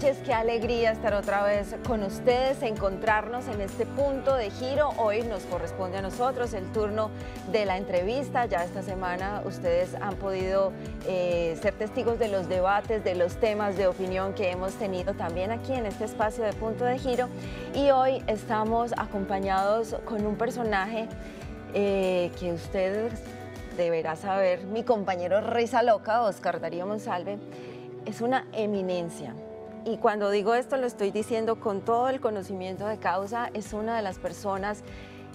noches, qué alegría estar otra vez con ustedes, encontrarnos en este punto de giro. Hoy nos corresponde a nosotros el turno de la entrevista. Ya esta semana ustedes han podido eh, ser testigos de los debates, de los temas de opinión que hemos tenido también aquí en este espacio de punto de giro. Y hoy estamos acompañados con un personaje eh, que ustedes deberá saber, mi compañero Risa Loca, Oscar Darío Monsalve. Es una eminencia, y cuando digo esto lo estoy diciendo con todo el conocimiento de causa, es una de las personas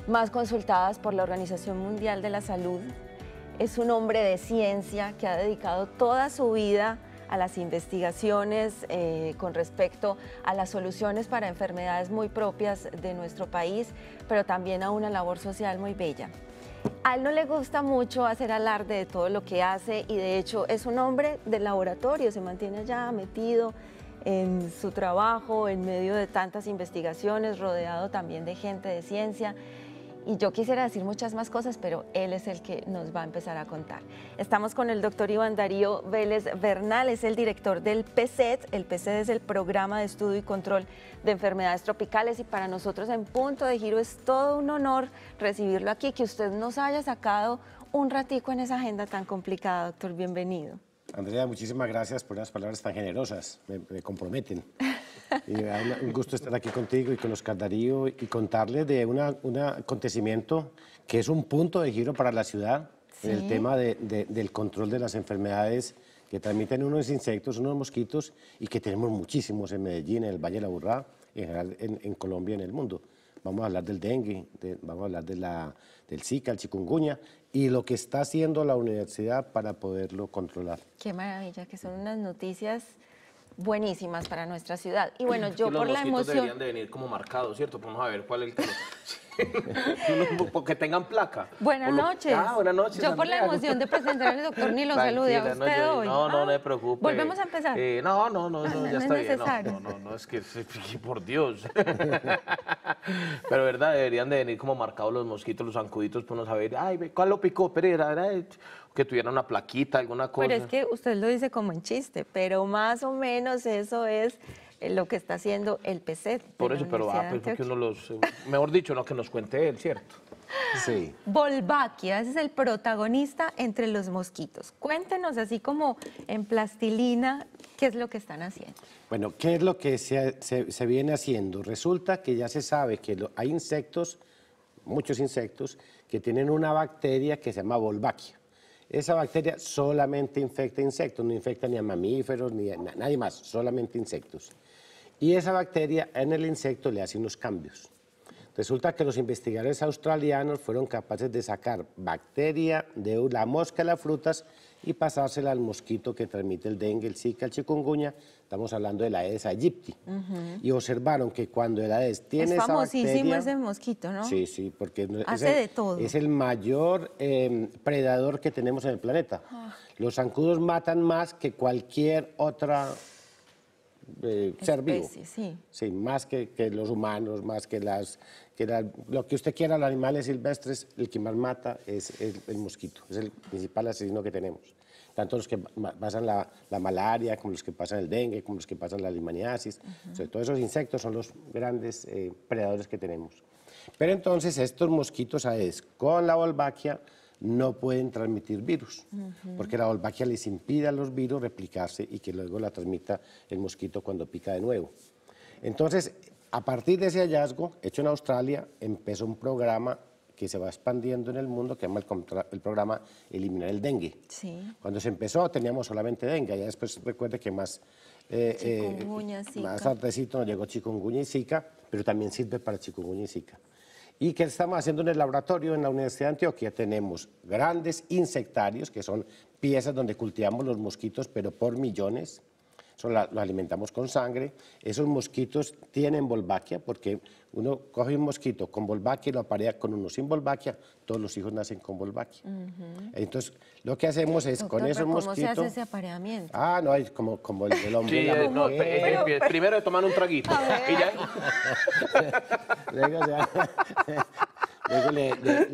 más consultadas por la Organización Mundial de la Salud. Es un hombre de ciencia que ha dedicado toda su vida a las investigaciones eh, con respecto a las soluciones para enfermedades muy propias de nuestro país, pero también a una labor social muy bella. A él no le gusta mucho hacer alarde de todo lo que hace y de hecho es un hombre de laboratorio, se mantiene allá metido en su trabajo, en medio de tantas investigaciones, rodeado también de gente de ciencia. Y yo quisiera decir muchas más cosas, pero él es el que nos va a empezar a contar. Estamos con el doctor Iván Darío Vélez Bernal, es el director del PCET. El PCET es el Programa de Estudio y Control de Enfermedades Tropicales y para nosotros en Punto de Giro es todo un honor recibirlo aquí, que usted nos haya sacado un ratico en esa agenda tan complicada, doctor. Bienvenido. Andrea, muchísimas gracias por las palabras tan generosas, me, comprometen. Y un gusto estar aquí contigo y con Oscar Darío y contarles de una, un acontecimiento que es un punto de giro para la ciudad en el tema del control de las enfermedades que transmiten unos insectos, unos mosquitos y que tenemos muchísimos en Medellín, en el Valle de la Burrá, en Colombia y en el mundo. Vamos a hablar del dengue, vamos a hablar de la, del Zika, el chikungunya y lo que está haciendo la universidad para poderlo controlar. Qué maravilla, que son unas noticias buenísimas para nuestra ciudad. Y bueno, yo por la emoción... deberían de venir como marcados, ¿cierto? Pues vamos a ver cuál es el... porque tengan placa. Buenas noches. Ah, buenas noches. Yo por la emoción de presentar al doctor ni lo saludé a usted no, hoy. No, no, no me ah, preocupe. Volvemos a empezar. Eh, no, no, no, no, ya está es bien. No, no, no, es que por Dios. Pero verdad, deberían de venir como marcados los mosquitos, los zancuditos, por pues, no saber, ay, ¿cuál lo picó Pero era que tuviera una plaquita, alguna cosa. Pero es que usted lo dice como en chiste, pero más o menos eso es eh, lo que está haciendo el PC. Por eso, pero ah, pues, los. Eh, mejor dicho, no que nos cuente él, ¿cierto? Sí. Volvaquia, ese es el protagonista entre los mosquitos. Cuéntenos, así como en plastilina, qué es lo que están haciendo. Bueno, ¿qué es lo que se, viene haciendo? Resulta que ya se sabe que hay insectos, muchos insectos, que tienen una bacteria que se llama Volvaquia. Esa bacteria solamente infecta insectos, no infecta ni a mamíferos, ni a nadie más, solamente insectos y esa bacteria en el insecto le hace unos cambios. Resulta que los investigadores australianos fueron capaces de sacar bacteria de la mosca de las frutas y pasársela al mosquito que transmite el dengue, el zika, el chikungunya. Estamos hablando de la Aedes aegypti. Y observaron que cuando el Aedes tiene esa bacteria... Es famosísimo ese mosquito, ¿no? Sí, sí, porque Hace es, el, de todo. es el mayor em, predador que tenemos en el planeta. Ah. Los zancudos matan más que cualquier otra eh, ser vivo. Sí. sí más que, los humanos, más que las... Que lo que usted quiera, los animales silvestres, el que más mata es el, mosquito, es el principal asesino que tenemos. Tanto los que pasan la, malaria, como los que pasan el dengue, como los que pasan la limaniasis. todos Sobre todo esos insectos son los grandes eh, predadores que tenemos. Pero entonces estos mosquitos Aedes con la volvaquia no pueden transmitir virus, porque la volvaquia les impide a los virus replicarse y que luego la transmita el mosquito cuando pica de nuevo. Entonces, a partir de ese hallazgo, hecho en Australia, empezó un programa que se va expandiendo en el mundo, que se llama el, programa Eliminar el Dengue. Cuando se empezó teníamos solamente dengue, ya después recuerde que más... Eh, eh nos llegó chikungunya y zika, pero también sirve para chikungunya y zika y que estamos haciendo en el laboratorio en la Universidad de Antioquia. Tenemos grandes insectarios, que son piezas donde cultivamos los mosquitos, pero por millones, son lo alimentamos con sangre. Esos mosquitos tienen volvaquia porque uno coge un mosquito con volvaquia y lo aparea con uno sin volvaquia. Todos los hijos nacen con volvaquia. Entonces, lo que hacemos es con esos mosquitos... ¿Cómo se hace ese apareamiento? Ah, no, es como, el hombre. Sí, eh, pues, primero de tomar un traguito. Y ya... Luego le, le,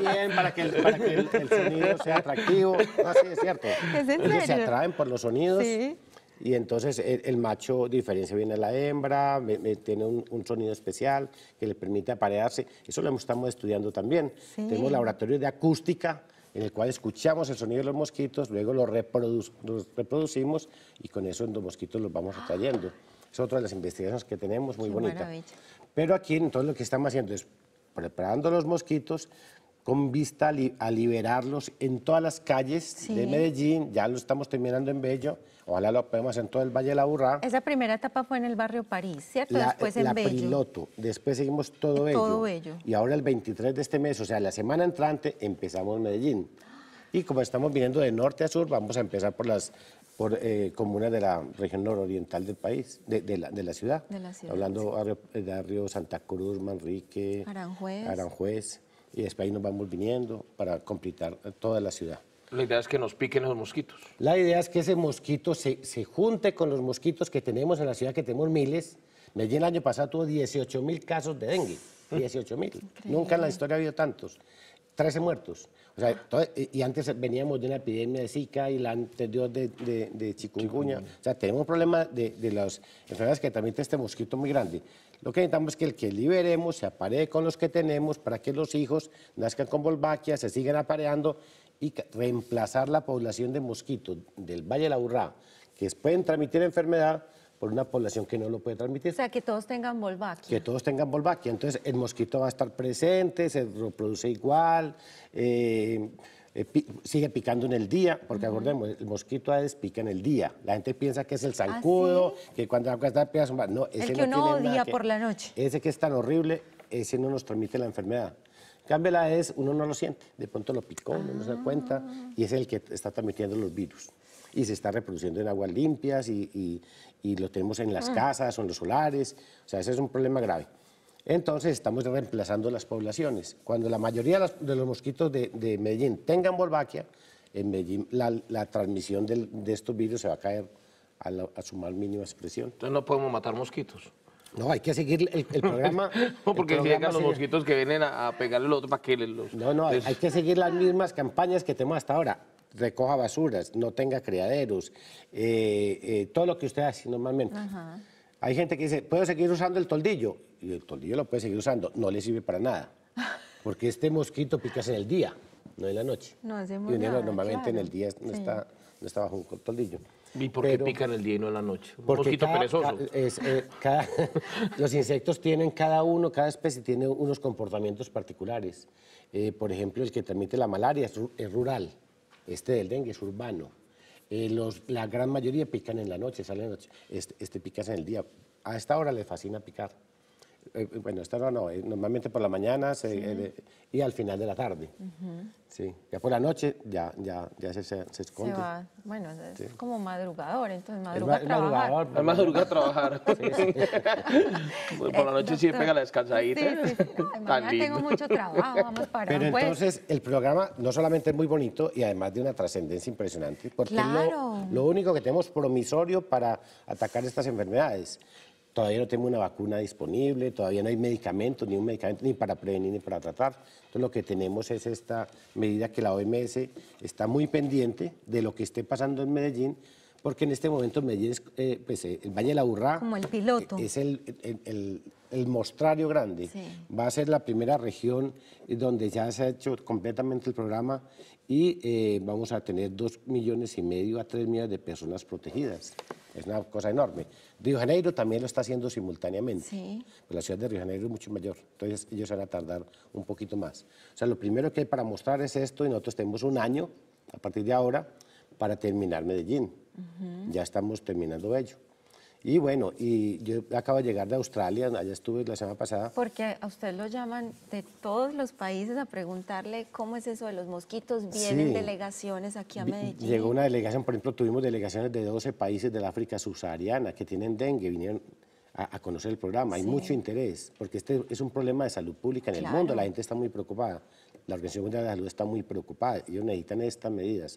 bien para que, el, sonido sea atractivo. No, es cierto. ¿Es se atraen por los sonidos. Y entonces el, macho diferencia bien a la hembra, tiene un, sonido especial que le permite aparearse. Eso lo estamos estudiando también. tengo Tenemos laboratorios de acústica en el cual escuchamos el sonido de los mosquitos, luego lo, reproducimos y con eso los mosquitos los vamos atrayendo. Es otra de las investigaciones que tenemos, muy bonita. Pero aquí entonces lo que estamos haciendo es preparando los mosquitos con vista a, liberarlos en todas las calles de Medellín, ya lo estamos terminando en Bello, ojalá lo podemos en todo el Valle de la Burra. Esa primera etapa fue en el barrio París, ¿cierto? después en Piloto, después seguimos todo Bello. Todo Bello. Y ahora el 23 de este mes, o sea, la semana entrante, empezamos Medellín. Y como estamos viniendo de norte a sur, vamos a empezar por las por eh, comunas de la región nororiental del país, de, la, de la, ciudad. Hablando eh, de Río Santa Cruz, Manrique, Aranjuez. Aranjuez. Y después ahí nos vamos viniendo para completar eh, toda la ciudad. La idea es que nos piquen los mosquitos. La idea es que ese mosquito se, se junte con los mosquitos que tenemos en la ciudad, que tenemos miles. Medellín el año pasado tuvo 18 mil casos de dengue. 18 mil. Nunca en la historia ha habido tantos. 13 muertos. y antes veníamos de una epidemia de Zika y la anterior de, de, chikungunya. O sea, tenemos un problema de, de las enfermedades que también este mosquito muy grande. Lo que necesitamos es que el que liberemos se aparee con los que tenemos para que los hijos nazcan con volvaquia, se sigan apareando y reemplazar la población de mosquitos del Valle de la Urrá, que pueden transmitir enfermedad por una población que no lo puede transmitir. O sea, que todos tengan Volvaquia. Que todos tengan Volvaquia. Entonces, el mosquito va a estar presente, se reproduce igual, eh, eh, sigue picando en el día, porque acordemos, el mosquito a pica en el día. La gente piensa que es el ah, zancudo, que cuando agua está picando, No, ese el que no odia por la noche. Ese que es tan horrible, ese no nos transmite la enfermedad. la es, uno no lo siente, de pronto lo picó, no se da ah. cuenta, y es el que está transmitiendo los virus y se está reproduciendo en aguas limpias y, y, y lo tenemos en las ah. casas o en los solares. O sea, ese es un problema grave. Entonces estamos reemplazando las poblaciones. Cuando la mayoría de, los mosquitos de, Medellín tengan volvaquia, en Medellín la, transmisión de estos virus se va a caer a, su mal mínima expresión. Entonces no podemos matar mosquitos. No, hay que seguir el, el programa. no, porque llegan los mosquitos que vienen a, a pegarle los otros para que los. No, no, hay que seguir las mismas campañas que tenemos hasta ahora recoja basuras, no tenga criaderos, eh, eh, todo lo que usted hace normalmente. Hay gente que dice, ¿puedo seguir usando el toldillo? Y el toldillo lo puede seguir usando, no le sirve para nada, porque este mosquito pica en el día, no en la noche. No hacemos nada, normalmente en el día no, está, bajo un toldillo. ¿Y por qué pica en el día y no en la noche? Un mosquito perezoso. es, eh, los insectos tienen cada uno, cada especie tiene unos comportamientos particulares. por ejemplo, el que transmite la malaria es, rural. Este del dengue es urbano. Eh, los, la gran mayoría pican en la noche, salen noche. Este, este en el día. A esta hora le fascina picar. Eh, eh, bueno, esta no, no, eh, normalmente por la mañana y al final de la tarde. Sí, ya por la noche ya, ya, ya se, se, esconde. Bueno, es como madrugador, entonces madruga es a trabajar. madruga a trabajar. por la noche siempre pega la descansadita. mañana tengo mucho trabajo, vamos para Pero entonces el programa no solamente es muy bonito y además de una trascendencia impresionante, porque lo único que tenemos promisorio para atacar estas enfermedades. Todavía no tenemos una vacuna disponible, todavía no hay medicamentos, ni un medicamento ni para prevenir ni para tratar. Entonces lo que tenemos es esta medida que la OMS está muy pendiente de lo que esté pasando en Medellín, porque en este momento Medellín es, eh, pues, eh, el Valle de la Urrá. Como el piloto. Eh, es el, el, mostrario grande. Va a ser la primera región donde ya se ha hecho completamente el programa y vamos a tener dos millones y medio a tres millones de personas protegidas. Es una cosa enorme. Río Janeiro también lo está haciendo simultáneamente. Pues la ciudad de Río Janeiro es mucho mayor. Entonces ellos van a tardar un poquito más. O sea, lo primero que hay para mostrar es esto y nosotros tenemos un año, a partir de ahora, para terminar Medellín. Ya estamos terminando ello. Y bueno, y yo acabo de llegar de Australia, allá estuve la semana pasada. Porque a usted lo llaman de todos los países a preguntarle cómo es eso de los mosquitos. Vienen delegaciones aquí a Medellín. Llegó una delegación, por ejemplo, tuvimos delegaciones de 12 países del África subsahariana que tienen dengue, vinieron a, conocer el programa. Hay mucho interés, porque este es un problema de salud pública en el mundo, la gente está muy preocupada. La Organización Mundial de la Salud está muy preocupada, ellos necesitan estas medidas.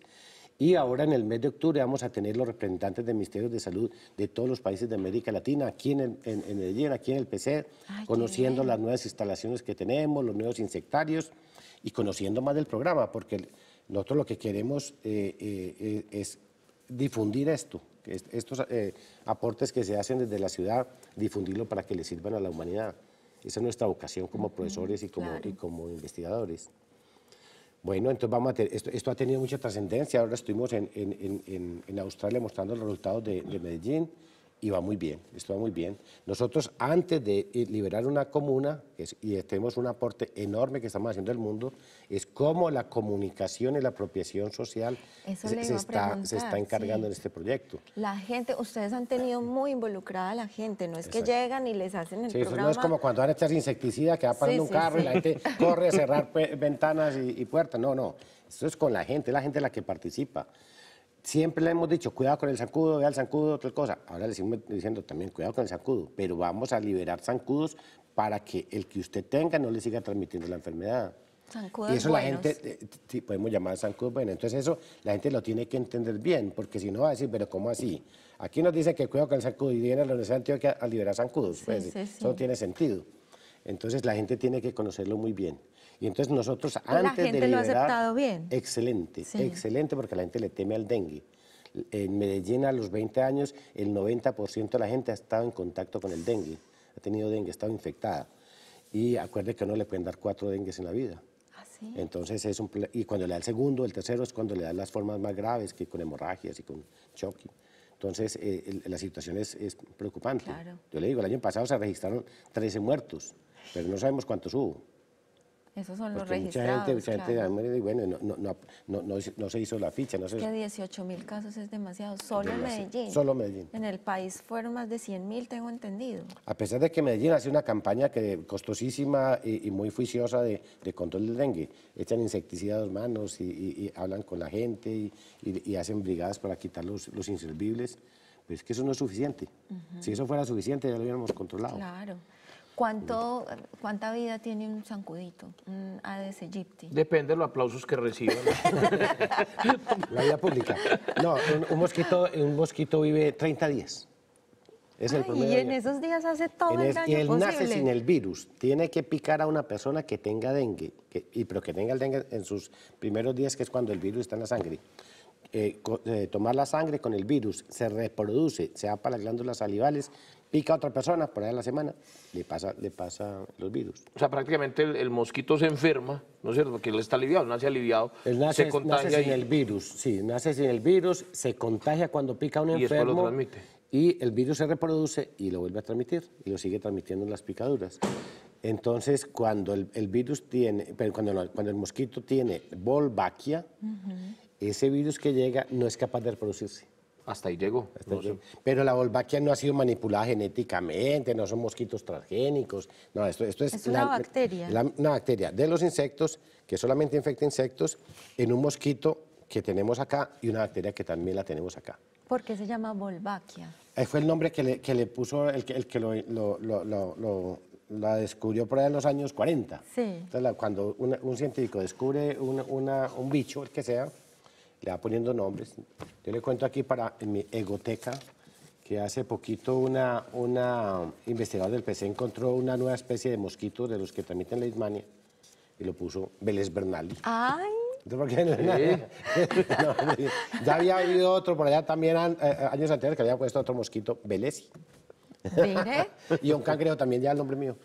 Y ahora en el mes de octubre vamos a tener los representantes de ministerios de salud de todos los países de América Latina, aquí en, el, Medellín, aquí en el PC, conociendo las nuevas instalaciones que tenemos, los nuevos insectarios y conociendo más del programa, porque nosotros lo que queremos eh, eh, eh, es difundir esto, estos aportes que se hacen desde la ciudad, difundirlo para que le sirvan a la humanidad. Esa es nuestra vocación como profesores y como, y como investigadores. Bueno, entonces a tener, esto, ha tenido mucha trascendencia. Ahora estuvimos en, Australia mostrando los resultados de Medellín y va muy bien, esto va muy bien. Nosotros antes de eh, liberar una comuna, y tenemos un aporte enorme que estamos haciendo el mundo, es cómo la comunicación y la apropiación social se, está, se, está, encargando en este proyecto. La gente, ustedes han tenido muy involucrada a la gente, no es que llegan y les hacen el programa. Eso no es como cuando van a echar insecticida que va parando un carro y la gente corre a cerrar ventanas y, puertas, no, no, eso es con la gente, la gente la que participa siempre le hemos dicho, cuidado con el zancudo, vea el zancudo, otra cosa. Ahora le seguimos diciendo también, cuidado con el zancudo, pero vamos a liberar zancudos para que el que usted tenga no le siga transmitiendo la enfermedad. y eso la gente, eh, podemos llamar zancudos bueno. Entonces eso la gente lo tiene que entender bien, porque si no va a decir, pero ¿cómo así? Aquí nos dice que cuidado con el zancudo y viene a la Universidad de Antioquia a liberar zancudos. Pues, eso tiene sentido. Entonces la gente tiene que conocerlo muy bien. Y entonces nosotros antes la gente lo ha aceptado bien. Excelente, excelente porque la gente le teme al dengue. En Medellín a los 20 años el 90% de la gente ha estado en contacto con el dengue, ha tenido dengue, ha estado infectada. Y acuerde que no le pueden dar cuatro dengues en la vida. ¿Ah, entonces es un y cuando le da el segundo, el tercero es cuando le dan las formas más graves, que con hemorragias y con choque. Entonces, eh, la situación es, preocupante. Yo le digo, el año pasado se registraron 13 muertos pero no sabemos cuántos hubo. Esos son los registrados. Mucha gente, mucha gente bueno, no, se hizo la ficha. No es que 18 mil casos es demasiado, solo en Medellín. Solo Medellín. En el país fueron más de 100 mil, tengo entendido. A pesar de que Medellín hace una campaña que costosísima y, muy juiciosa de, control del dengue. Echan insecticidas a dos manos y, hablan con la gente y, hacen brigadas para quitar los, inservibles. Pero pues es que eso no es suficiente. Si eso fuera suficiente ya lo hubiéramos controlado. Claro. ¿Cuánto, ¿Cuánta vida tiene un zancudito, un Aedes aegypti? Depende de los aplausos que reciba. La vida pública. No, un, mosquito, un mosquito vive 30 días. Es y en esos días hace todo el, daño Y él nace sin el virus. Tiene que picar a una persona que tenga dengue, que, y, pero que tenga el dengue en sus primeros días, que es cuando el virus está en la sangre. Eh, eh, tomar la sangre con el virus se reproduce, se va para las glándulas salivales, pica a otra persona por ahí a la semana, le pasa, le pasa los virus. O sea, prácticamente el, mosquito se enferma, ¿no es cierto? Porque él está aliviado, nace aliviado, él nace, se contagia. sin el virus, sí, nace sin el virus, se contagia cuando pica a un y enfermo. Lo transmite. Y el virus se reproduce y lo vuelve a transmitir, y lo sigue transmitiendo en las picaduras. Entonces, cuando el, virus tiene, pero cuando, cuando el mosquito tiene volvaquia, ese virus que llega no es capaz de reproducirse. Hasta ahí llegó. Pero la Volvaquia no ha sido manipulada genéticamente, no son mosquitos transgénicos. No, esto, esto es, una la, bacteria. La, una bacteria de los insectos que solamente infecta insectos en un mosquito que tenemos acá y una bacteria que también la tenemos acá. ¿Por qué se llama Volvaquia? Eh, fue el nombre que le, puso el que, lo, la descubrió por ahí en los años 40. Sí. cuando un, científico descubre un, un bicho, el que sea, le va poniendo nombres. Yo le cuento aquí para mi egoteca que hace poquito una, una investigadora del PC encontró una nueva especie de mosquito de los que transmiten la ismania y lo puso Vélez Bernali. ¡Ay! Porque... ¿Sí? no, ya había habido otro por allá también eh, eh, años anteriores que había puesto otro mosquito, Vélez. ¿Mire? y un cangrejo también, ya el nombre mío.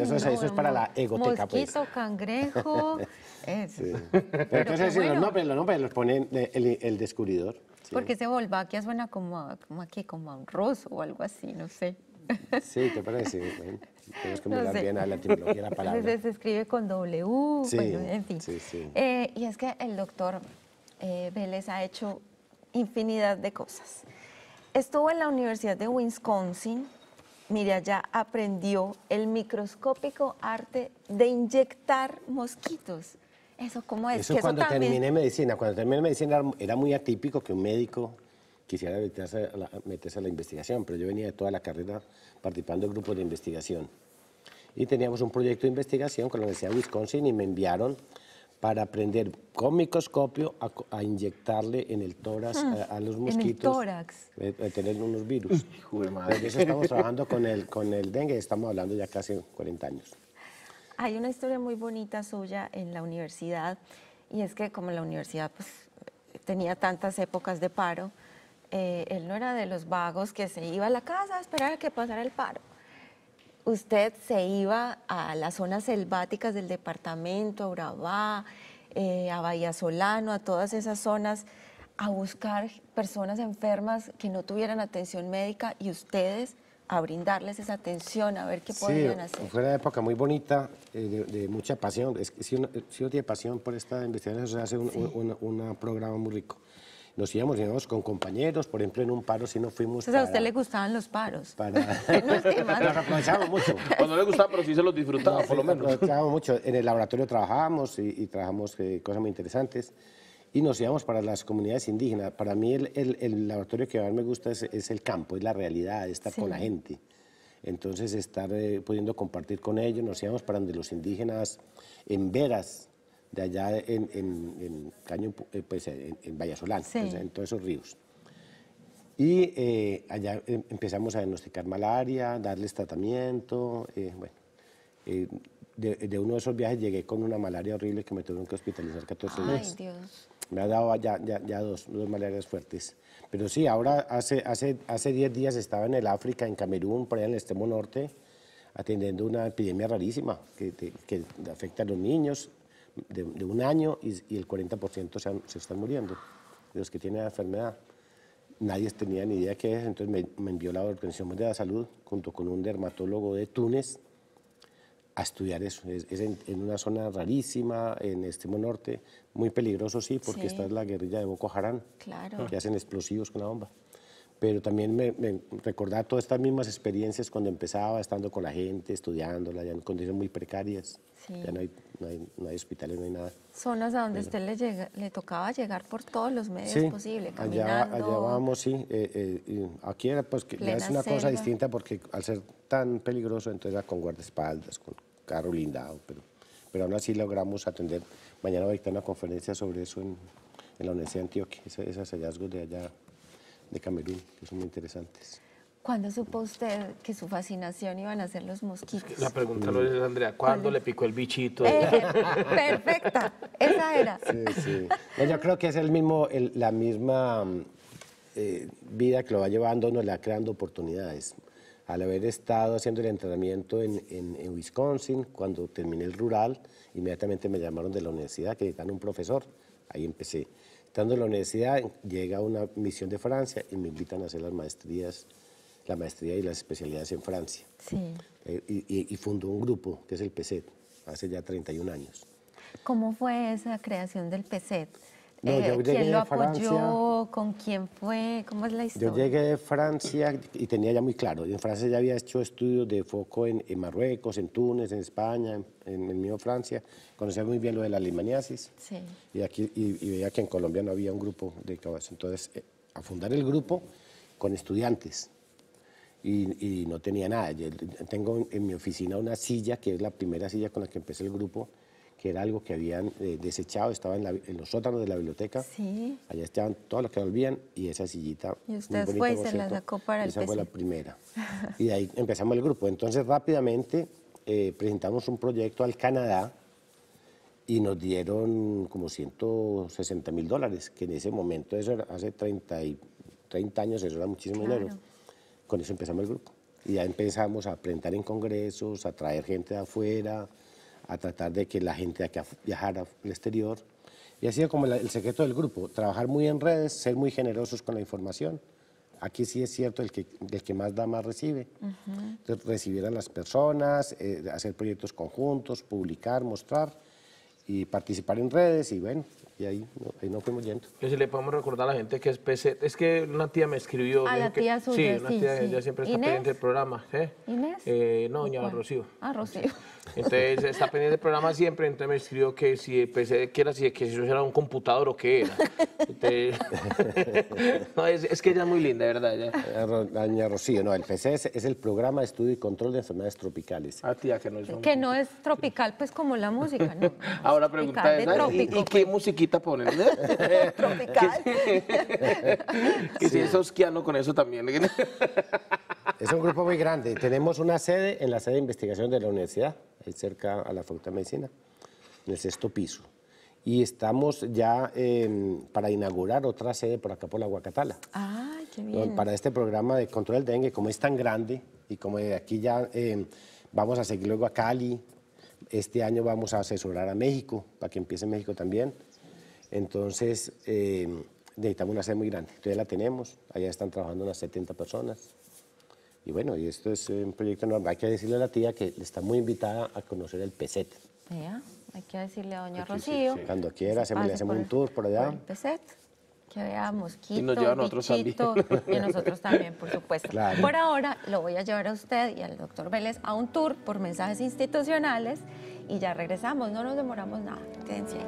eso, es, para la egoteca. Pues. Mosquito, cangrejo, Es. Pero entonces, bueno. los nombres, los los pone el, el descubridor. Porque ese Volvaquia suena como, a, como aquí, como a un roso o algo así, no sé. Sí, ¿te parece? tenemos que mirar bien a la tipología de la palabra. Entonces se escribe con W, en fin. Sí, sí. Eh, y es que el doctor eh, Vélez ha hecho infinidad de cosas. Estuvo en la Universidad de Wisconsin, mire, allá aprendió el microscópico arte de inyectar mosquitos. ¿Eso es? Eso cuando terminé medicina. Cuando terminé medicina era muy atípico que un médico quisiera meterse a, la, investigación, pero yo venía de toda la carrera participando en grupos de investigación. Y teníamos un proyecto de investigación con la Universidad de Wisconsin y me enviaron para aprender con microscopio a, inyectarle en el tórax a, los mosquitos. En el tórax. Eh, eh, tener unos virus. madre. eso estamos trabajando con el, con el dengue, estamos hablando ya casi 40 años. Hay una historia muy bonita suya en la universidad y es que como la universidad pues, tenía tantas épocas de paro, eh, él no era de los vagos que se iba a la casa a esperar a que pasara el paro. Usted se iba a las zonas selváticas del departamento, a Urabá, eh, a Bahía Solano, a todas esas zonas, a buscar personas enfermas que no tuvieran atención médica y ustedes a brindarles esa atención, a ver qué podían hacer. Fue una época muy bonita, eh, de, mucha pasión. Es que si, uno, tiene pasión por esta investigación, se hace un, un, programa muy rico nos íbamos, íbamos con compañeros, por ejemplo, en un paro si no fuimos. Entonces, a usted le gustaban los paros. Para... nos aprovechábamos mucho. Cuando le gustaba, pero sí se los disfrutaba, por lo menos. Nos aprovechábamos mucho. En el laboratorio trabajábamos y, y trabajamos eh, cosas muy interesantes y nos íbamos para las comunidades indígenas. Para mí el, laboratorio que más me gusta es, el campo, es la realidad, estar con la gente. Entonces, estar eh, pudiendo compartir con ellos, nos íbamos para donde los indígenas en Veras, de allá en, en Caño, eh, pues en, en Vallasolán, pues, en todos esos ríos. Y eh, allá em, empezamos a diagnosticar malaria, darles tratamiento, bueno. De, uno de esos viajes llegué con una malaria horrible que me tuvieron que hospitalizar 14 días. Ay, Dios me ha dado ya, ya, dos, dos, fuertes. Pero sí, ahora hace 10 hace, días estaba en el África, en Camerún, por allá en el extremo norte, atendiendo una epidemia rarísima que, que afecta a los niños de, un año y, el 40% se, están muriendo de los que tienen la enfermedad. Nadie tenía ni idea qué es, entonces me, me envió la Organización Mundial de la Salud junto con un dermatólogo de Túnez a estudiar eso. Es, en, una zona rarísima, en extremo norte, muy peligroso, sí, porque esta es la guerrilla de Boko Haram, claro. que hacen explosivos con la bomba. Pero también me, recordaba todas estas mismas experiencias cuando empezaba, estando con la gente, estudiándola, ya en condiciones muy precarias, ya no hay, no, hay, hospitales, no hay nada. Zonas a donde usted le, le, tocaba llegar por todos los medios posibles, Allá, allá vamos, sí. Eh, eh, aquí pues, que es una cosa distinta porque al ser tan peligroso, entonces era con guardaespaldas, con carro blindado, pero, pero aún así logramos atender. Mañana va a estar una conferencia sobre eso en, la Universidad de Antioquia, esos, hallazgos de allá de Camerún, que son muy interesantes. ¿Cuándo supo usted que su fascinación iban a ser los mosquitos? La pregunta lo mm. es Andrea, ¿cuándo le picó el bichito? Eh, perfecta, esa era. Sí, sí. yo creo que es el mismo, la misma eh, vida que lo va llevando, nos la creando oportunidades al haber estado haciendo el entrenamiento en, Wisconsin, cuando terminé el rural, inmediatamente me llamaron de la universidad que están un profesor. Ahí empecé. Estando en la universidad, llega una misión de Francia y me invitan a hacer las maestrías, la maestría y las especialidades en Francia. Sí. Eh, y, y, fundó un grupo que es el PESET, hace ya 31 años. ¿Cómo fue esa creación del PESET? No, eh, ¿Quién lo Francia, apoyó? ¿Con quién fue? ¿Cómo es la historia? Yo llegué de Francia y tenía ya muy claro. En Francia ya había hecho estudios de foco en, Marruecos, en Túnez, en España, en, el mío Francia. Conocía muy bien lo de la limaniasis. Sí. Y, aquí, veía que en Colombia no había un grupo de caballos. Entonces, eh, a fundar el grupo con estudiantes. Y, no tenía nada. tengo en mi oficina una silla, que es la primera silla con la que empecé el grupo, que era algo que habían eh, desechado, estaba en, los sótanos de la biblioteca. Allá estaban todos los que volvían y esa sillita. Y usted fue y se la sacó para el Esa fue la primera. y ahí empezamos el grupo. Entonces, rápidamente eh, presentamos un proyecto al Canadá y nos dieron como 160 mil dólares, que en ese momento, eso hace 30, y, 30 años, eso era muchísimo dinero. Con eso empezamos el grupo. Y ya empezamos a presentar en congresos, a traer gente de afuera a tratar de que la gente de viajara al exterior. Y ha sido como el secreto del grupo, trabajar muy en redes, ser muy generosos con la información. Aquí sí es cierto, el que, el que más da, más recibe. recibir a las personas, eh, hacer proyectos conjuntos, publicar, mostrar y participar en redes y bueno, y ahí, no, ahí fuimos yendo. si le podemos recordar a la gente que es PC, es que una tía me escribió. A suya, sí, una tía siempre está pendiente del programa. ¿eh? ¿Inés? Eh, no, doña Rocío. Ah, Rocío. Entonces está pendiente el programa siempre, entonces me escribió que si PC pues, eh, que era, si, que eso era un computador o qué era. es, que ella es muy linda, ¿verdad? Eh, doña Rocío, no, el PC es el programa de estudio y control de enfermedades tropicales. Ah, tía, que no es un... Que no es tropical, pues como la música, ¿no? Ahora pregunta es, ¿y, ¿y qué pues. musiquita ponen? tropical. Y si es osquiano con eso también. Es un grupo muy grande. Tenemos una sede en la sede de investigación de la universidad, cerca a la Facultad de Medicina, en el sexto piso. Y estamos ya em, para inaugurar otra sede por acá, por la Guacatala. ¡Ay, ah, qué bien. Para este programa de control del dengue, como es tan grande y como de aquí ya em, vamos a seguir luego a Cali, este año vamos a asesorar a México, para que empiece México también. Entonces, em, necesitamos una sede muy grande. Todavía la tenemos, allá están trabajando unas 70 personas. Y bueno, y esto es un proyecto normal. Hay que decirle a la tía que está muy invitada a conocer el PESET. Ya, hay que decirle a doña Rocío. Cuando quiera, ah, se le hacemos un tour por allá. Por el PESET. Que vea mosquito, y nos llevan y nosotros también, por supuesto. Por ahora lo voy a llevar a usted y al doctor Vélez a un tour por mensajes institucionales y ya regresamos, no nos demoramos nada. Quédense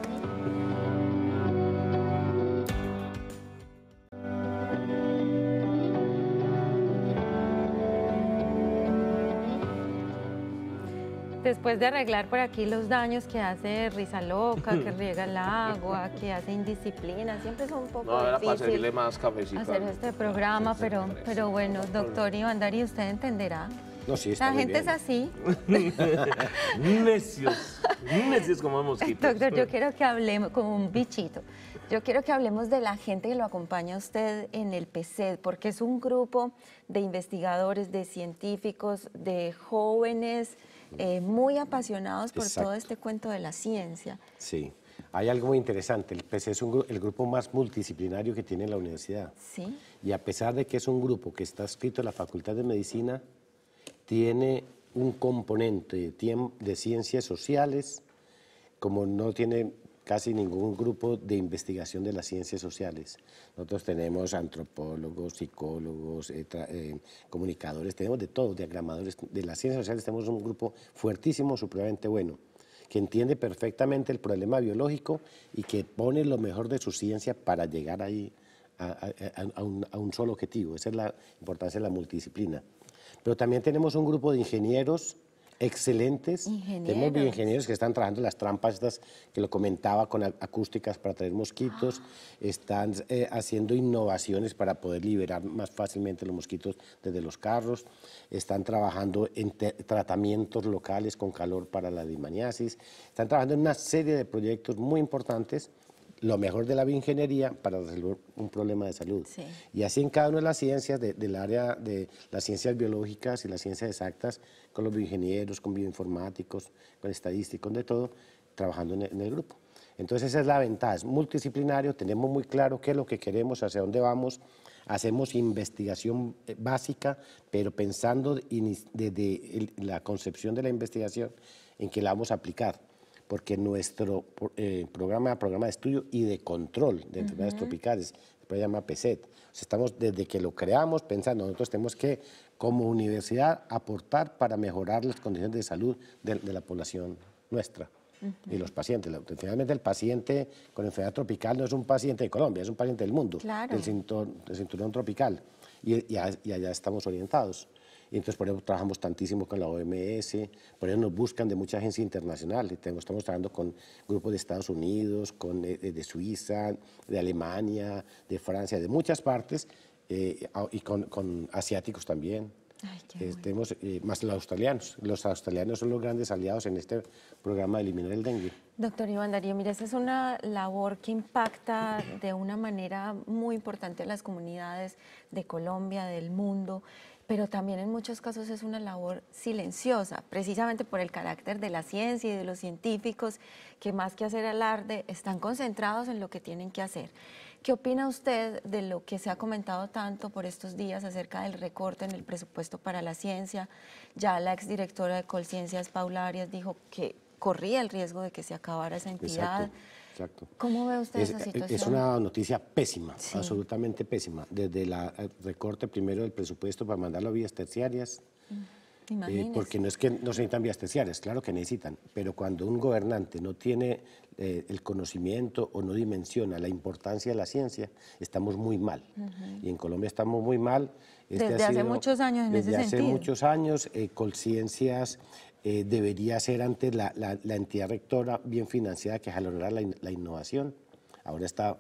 después de arreglar por aquí los daños que hace risa loca, que riega el agua, que hace indisciplina, siempre son un poco no, para hacerle más cafecito. Hacer este programa, pero, pero bueno, doctor Iván Dari, usted entenderá. No, sí, está La gente es así. necios, necios como mosquitos. Doctor, yo quiero que hablemos como un bichito. Yo quiero que hablemos de la gente que lo acompaña a usted en el PCED, porque es un grupo de investigadores, de científicos, de jóvenes, eh, muy apasionados por todo este cuento de la ciencia. Sí. Hay algo muy interesante, el PC es el grupo más multidisciplinario que tiene la universidad. Sí. Y a pesar de que es un grupo que está escrito en la Facultad de Medicina, tiene un componente de, de ciencias sociales, como no tiene casi ningún grupo de investigación de las ciencias sociales. Nosotros tenemos antropólogos, psicólogos, eh, eh, comunicadores, tenemos de todos, diagramadores. De las ciencias sociales tenemos un grupo fuertísimo, supremamente bueno, que entiende perfectamente el problema biológico y que pone lo mejor de su ciencia para llegar ahí a, un, a un solo objetivo. Esa es la importancia de la multidisciplina. Pero también tenemos un grupo de ingenieros excelentes. Tenemos bioingenieros que están trabajando las trampas estas que lo comentaba con acústicas para traer mosquitos. Están eh, haciendo innovaciones para poder liberar más fácilmente los mosquitos desde los carros. Están trabajando en tratamientos locales con calor para la dimaniasis, Están trabajando en una serie de proyectos muy importantes lo mejor de la bioingeniería para resolver un problema de salud. Y así en cada una de las ciencias, del área de las ciencias biológicas y las ciencias exactas, con los bioingenieros, con bioinformáticos, con estadísticos, de todo, trabajando e-, en el, grupo. Entonces esa es la ventaja, es multidisciplinario, tenemos muy claro qué es lo que queremos, hacia dónde vamos, hacemos investigación eh, básica, pero pensando desde la concepción de la investigación en que la vamos a aplicar porque nuestro eh, programa, programa de estudio y de control de enfermedades tropicales, se llama PESET, estamos desde que lo creamos pensando, nosotros tenemos que, como universidad, aportar para mejorar las condiciones de salud de, la población nuestra y los pacientes. Finalmente, el paciente con enfermedad tropical no es un paciente de Colombia, es un paciente del mundo, del, cinturón, tropical, y, y allá estamos orientados. Y entonces por eso trabajamos tantísimo con la OMS, por eso nos buscan de mucha agencia internacional. Estamos trabajando con grupos de Estados Unidos, con, eh, eh, de, Suiza, de Alemania, de Francia, de muchas partes, eh, y con, asiáticos también. más los australianos. Los australianos son los grandes aliados en este programa de eliminar el dengue. Doctor Iván Darío, mira, esa es una labor que impacta de una manera muy importante a las comunidades de Colombia, del mundo pero también en muchos casos es una labor silenciosa, precisamente por el carácter de la ciencia y de los científicos que más que hacer alarde están concentrados en lo que tienen que hacer. ¿Qué opina usted de lo que se ha comentado tanto por estos días acerca del recorte en el presupuesto para la ciencia? Ya la exdirectora de Colciencias, Paula Arias, dijo que corría el riesgo de que se acabara esa entidad. Exacto. ¿Cómo ve usted es, esa eh, situación? Es una noticia pésima, absolutamente pésima. Desde el eh, recorte primero del presupuesto para mandarlo a vías terciarias. Mm, eh, porque no es que no se necesitan vías terciarias, claro que necesitan, pero cuando un gobernante no tiene el conocimiento o no dimensiona la importancia de la ciencia, estamos muy mal. Y en Colombia estamos muy mal. Este desde hace muchos años en desde hace muchos años, con ciencias eh, debería ser antes la, entidad rectora bien financiada que jalonara la, la innovación. Ahora está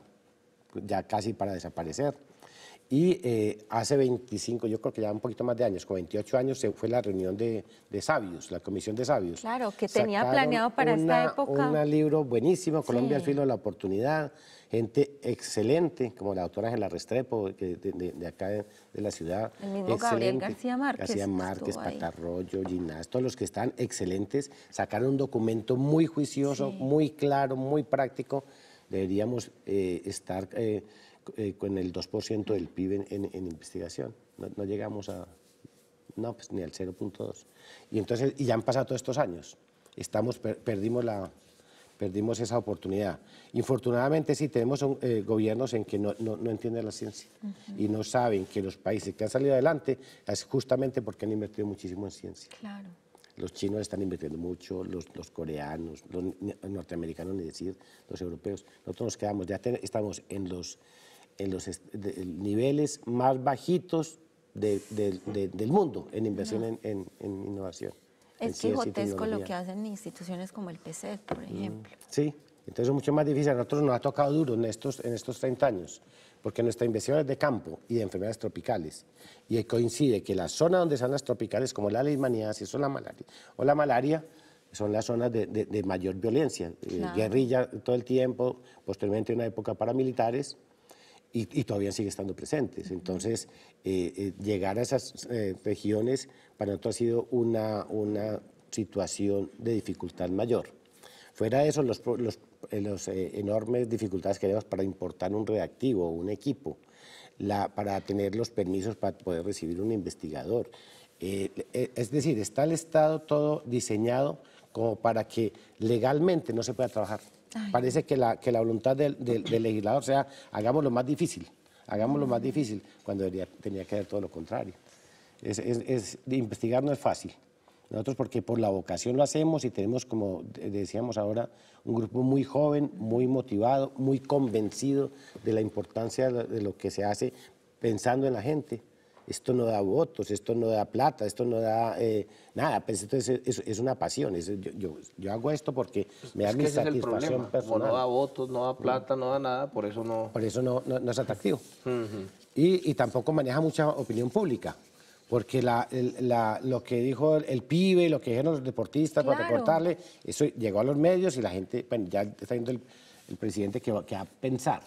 ya casi para desaparecer. Y eh, hace 25, yo creo que ya un poquito más de años, con 28 años, se fue la reunión de, sabios, la comisión de sabios. Claro, que tenía planeado para esta época. Un libro buenísimo, Colombia al filo de la oportunidad, gente excelente, como la doctora la Restrepo, de, acá de, la ciudad. El mismo Gabriel García Márquez. García Márquez, Patarroyo, Ginás, todos los que están excelentes, sacaron un documento muy juicioso, muy claro, muy práctico. Deberíamos eh, estar... Eh, eh, con el 2% del PIB en, investigación. No, llegamos a, no, pues ni al 0.2. Y entonces, y ya han pasado todos estos años. Estamos, perdimos, la, perdimos esa oportunidad. Infortunadamente, sí tenemos eh, gobiernos en que no, no, entienden la ciencia y no saben que los países que han salido adelante es justamente porque han invertido muchísimo en ciencia. Claro los chinos están invirtiendo mucho, los, coreanos, los norteamericanos, ni decir, los europeos. Nosotros nos quedamos, ya estamos en los en los niveles más bajitos del mundo en inversión en, en, innovación. Es gigantesco lo que hacen instituciones como el PC, por ejemplo. sí, entonces es mucho más difícil. A nosotros nos ha tocado duro en estos, en estos 30 años, porque nuestra inversión es de campo y de enfermedades tropicales. Y coincide que la zona donde están las tropicales, como la leishmaniasis son la malaria, o la malaria son las zonas de, mayor violencia. Eh, guerrilla todo el tiempo, posteriormente una época paramilitares, y, todavía sigue estando presentes. Entonces, eh, eh, llegar a esas eh, regiones para nosotros ha sido una, una situación de dificultad mayor. Fuera de eso, las enormes dificultades que tenemos para importar un reactivo, un equipo, la, para tener los permisos para poder recibir un investigador. es decir, está el Estado todo diseñado como para que legalmente no se pueda trabajar. Parece que la, voluntad del, legislador sea, hagámoslo más difícil, hagámoslo más difícil, cuando tenía que hacer todo lo contrario. investigar no es fácil. Nosotros porque por la vocación lo hacemos y tenemos, como decíamos ahora, un grupo muy joven, muy motivado, muy convencido de la importancia de lo que se hace pensando en la gente esto no da votos, esto no da plata, esto no da eh, nada. Pues entonces es, una pasión. yo, hago esto porque me da mi satisfacción personal. no da votos, no da plata, no da nada, por eso no. Por eso no, es atractivo. y, tampoco maneja mucha opinión pública. Porque lo que dijo el, pibe, lo que dijeron los deportistas para reportarle, eso llegó a los medios y la gente, bueno, ya está viendo el el presidente que va, que a pensar.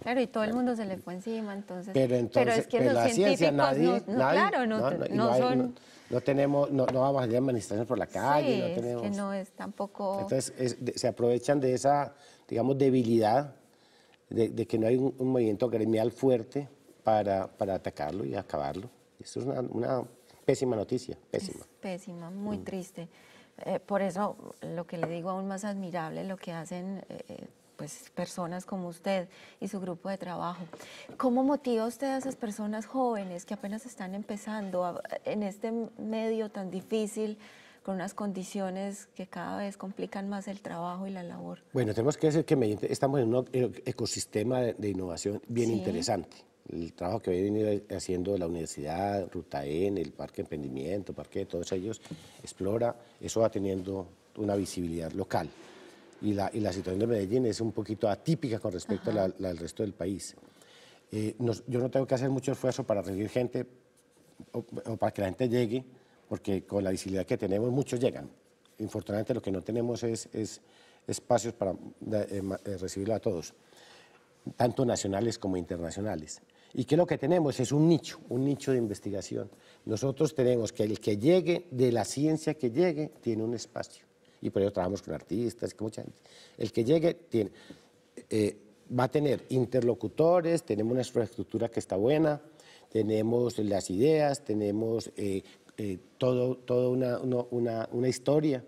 Claro, y todo el mundo se le fue encima, entonces. Pero, es que los científicos nadie, no, son... No, tenemos, no, vamos a hacer manifestaciones por la calle, Es que no es tampoco... Entonces se aprovechan de esa, digamos, debilidad, de, que no hay un, movimiento gremial fuerte para, para atacarlo y acabarlo. Esto es una, pésima noticia, pésima. pésima, muy mm. triste. Eh, por eso lo que le digo aún más admirable, lo que hacen eh, eh, pues, personas como usted y su grupo de trabajo. ¿Cómo motiva usted a esas personas jóvenes que apenas están empezando en este medio tan difícil? con unas condiciones que cada vez complican más el trabajo y la labor. Bueno, tenemos que decir que estamos en un ecosistema de, innovación bien interesante el trabajo que había venido haciendo la universidad, Ruta N, el Parque Emprendimiento, Parque de todos ellos, Explora, eso va teniendo una visibilidad local. Y la, y la situación de Medellín es un poquito atípica con respecto al resto del país. Eh, yo no tengo que hacer mucho esfuerzo para recibir gente o, para que la gente llegue, porque con la visibilidad que tenemos muchos llegan. Infortunadamente lo que no tenemos es, es espacios para eh, eh, recibirlo a todos, tanto nacionales como internacionales y que lo que tenemos es un nicho, un nicho de investigación. Nosotros tenemos que el que llegue, de la ciencia que llegue, tiene un espacio. Y por eso trabajamos con artistas, con mucha gente. El que llegue tiene, eh, va a tener interlocutores, tenemos una infraestructura que está buena, tenemos las ideas, tenemos eh, eh toda una, historia.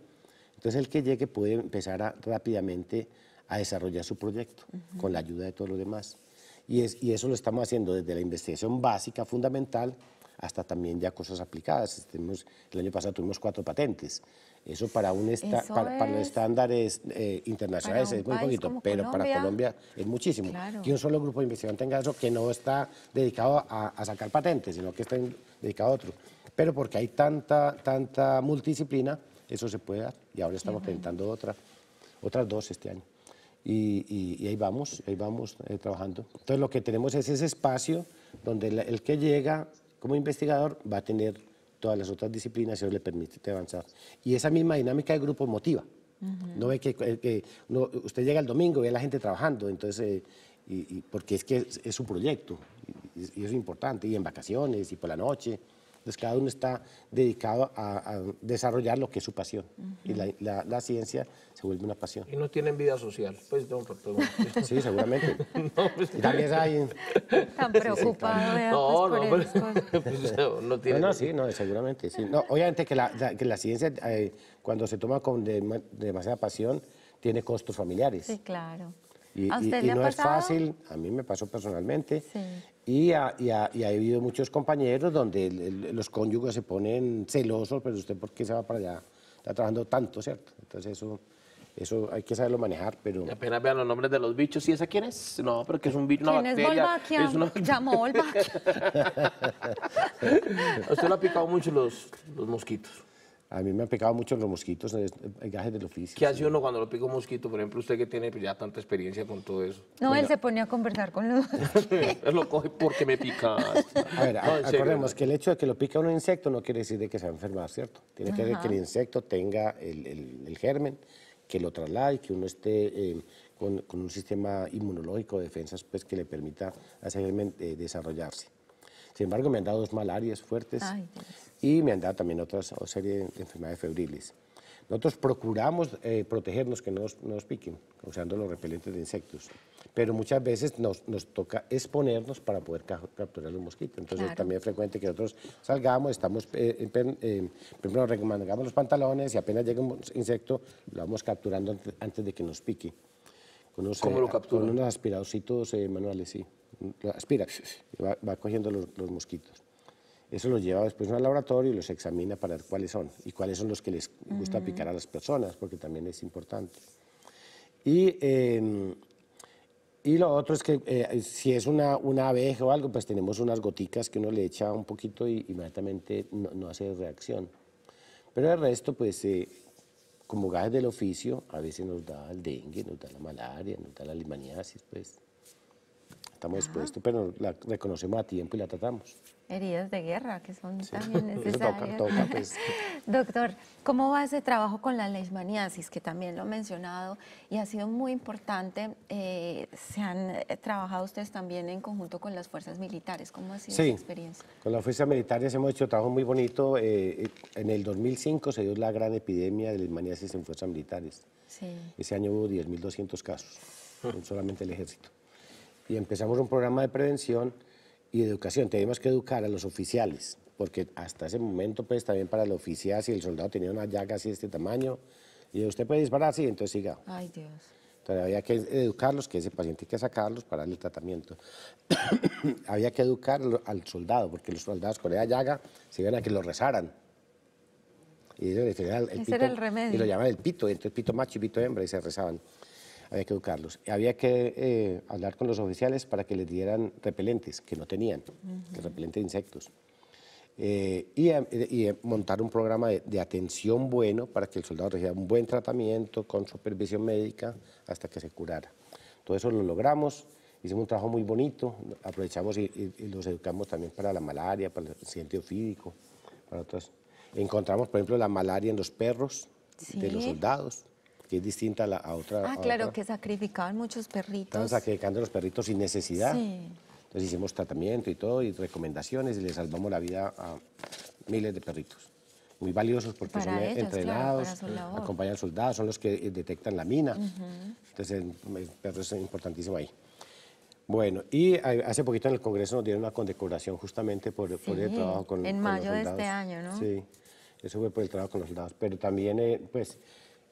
Entonces el que llegue puede empezar rápidamente a desarrollar su proyecto con la ayuda de todos los demás. Y, y eso lo estamos haciendo desde la investigación básica, fundamental, hasta también ya cosas aplicadas. Tenemos, el año pasado tuvimos cuatro patentes. Eso para, un esta, para, los estándares eh, internacionales es muy poquito, pero para Colombia es muchísimo. Que un solo grupo de investigación tenga eso, que no está dedicado a, sacar patentes, sino que está dedicado a otro. Pero porque hay tanta, tanta multidisciplina, eso se puede dar. Y ahora estamos presentando otra, otras dos este año. Y, ahí vamos, ahí vamos eh, trabajando. Entonces lo que tenemos es ese espacio donde el, que llega como investigador va a tener todas las otras disciplinas y eso le permite avanzar. Y esa misma dinámica de grupo motiva. No ve que, eh, que usted llega el domingo y ve a la gente trabajando, entonces, eh, y, porque es que es, su proyecto y, eso es importante, y en vacaciones y por la noche. Entonces cada uno está dedicado a, desarrollar lo que es su pasión. Y la, ciencia se vuelve una pasión. Y no tienen vida social, pues no, pues, pues, Sí, seguramente. no, pues, y también hay... Tan preocupado no, pues, no, no, no, tiene... no, sí, seguramente. obviamente que la, ciencia, eh, cuando se toma con demasiada pasión, tiene costos familiares. Sí, claro. Y, no es fácil, a mí me pasó personalmente, sí. Y ha, y, habido muchos compañeros donde los cónyuges se ponen celosos, pero usted por qué se va para allá, está trabajando tanto, ¿cierto? Entonces eso, eso hay que saberlo manejar, pero... apenas vean los nombres de los bichos, ¿y esa quién es? No, pero que es un bicho, una ¿Quién ¿Quién es Volvaquia? usted lo ha picado mucho los mosquitos. A mí me han picado mucho los mosquitos en el viaje del oficio. ¿Qué hace uno cuando lo pica un mosquito? Por ejemplo, usted que tiene pues, ya tanta experiencia con todo eso. No, él se pone a conversar con los Él lo coge porque me pica. A ver, acordemos que el hecho de que lo pica un insecto no quiere decir de que se a enfermar, ¿cierto? Tiene que ver que el insecto tenga el, germen, que lo traslade y que uno esté eh, con, un sistema inmunológico de defensas pues, que le permita a ese germen eh, desarrollarse. Sin embargo, me han dado dos malarias fuertes y me han dado también otra serie de enfermedades febriles. Nosotros procuramos eh, protegernos que no nos, piquen usando los repelentes de insectos, pero muchas veces nos, nos toca exponernos para poder capturar los mosquitos. Entonces también es frecuente que nosotros salgamos, estamos, eh, primero eh, recomendamos los pantalones y apenas llega un insecto lo vamos capturando antes, de que nos pique. ¿Cómo lo capturan? Con unos eh, aspiradositos manuales, sí aspira, va, cogiendo los, mosquitos. Eso lo lleva después al laboratorio y los examina para ver cuáles son y cuáles son los que les gusta picar a las personas, porque también es importante. Y, em, y lo otro es que eh, si es una, una, abeja o algo, pues tenemos unas goticas que uno le echa un poquito y inmediatamente no, hace reacción. Pero el resto, pues eh, como gajes del oficio, a veces nos da el dengue, nos da la malaria, nos da la limaniasis, pues estamos expuestos, pero la reconocemos a tiempo y la tratamos. Heridas de guerra, que son también necesarias. toca, toca, pues. Doctor, ¿cómo va ese trabajo con la leishmaniasis, que también lo ha mencionado y ha sido muy importante? Eh, ¿Se han eh, trabajado ustedes también en conjunto con las fuerzas militares? ¿Cómo ha sido esa experiencia? con las fuerzas militares hemos hecho trabajo muy bonito. Eh, en el 2005 se dio la gran epidemia de leishmaniasis en fuerzas militares. Ese año hubo 10.200 casos, ah. solamente el ejército y empezamos un programa de prevención y educación. Tenemos que educar a los oficiales, porque hasta ese momento, pues también para los oficial, si el soldado tenía una llaga así de este tamaño, y usted puede disparar, sí, entonces siga. Ay, Dios. Entonces había que educarlos, que ese paciente hay que sacarlos para darle el tratamiento. había que educar al soldado, porque los soldados con esa llaga se iban a que lo rezaran. Y el, pito, el remedio. Y lo llamaban el pito, entonces pito macho y pito hembra, y se rezaban había que educarlos. Había que eh, hablar con los oficiales para que les dieran repelentes, que no tenían, repelentes repelente de insectos. Eh, y, em, em, montar un programa de, atención bueno para que el soldado reciba un buen tratamiento con supervisión médica hasta que se curara. Todo eso lo logramos, hicimos un trabajo muy bonito, aprovechamos y, los educamos también para la malaria, para el accidente ofídico, para otras. Encontramos, por ejemplo, la malaria en los perros de los soldados que es distinta a, otra. Ah, claro, que sacrificaban muchos perritos. Estaban sacrificando los perritos sin necesidad. Sí. Entonces hicimos tratamiento y todo, y recomendaciones, y le salvamos la vida a miles de perritos. Muy valiosos porque son e- entrenados, acompañan soldados, son los que eh, detectan la mina. Entonces, el perro es importantísimo ahí. Bueno, y hace poquito en el Congreso nos dieron una condecoración justamente por, el trabajo con, los soldados. En mayo de este año, ¿no? Sí, eso fue por el trabajo con los soldados. Pero también, eh, pues,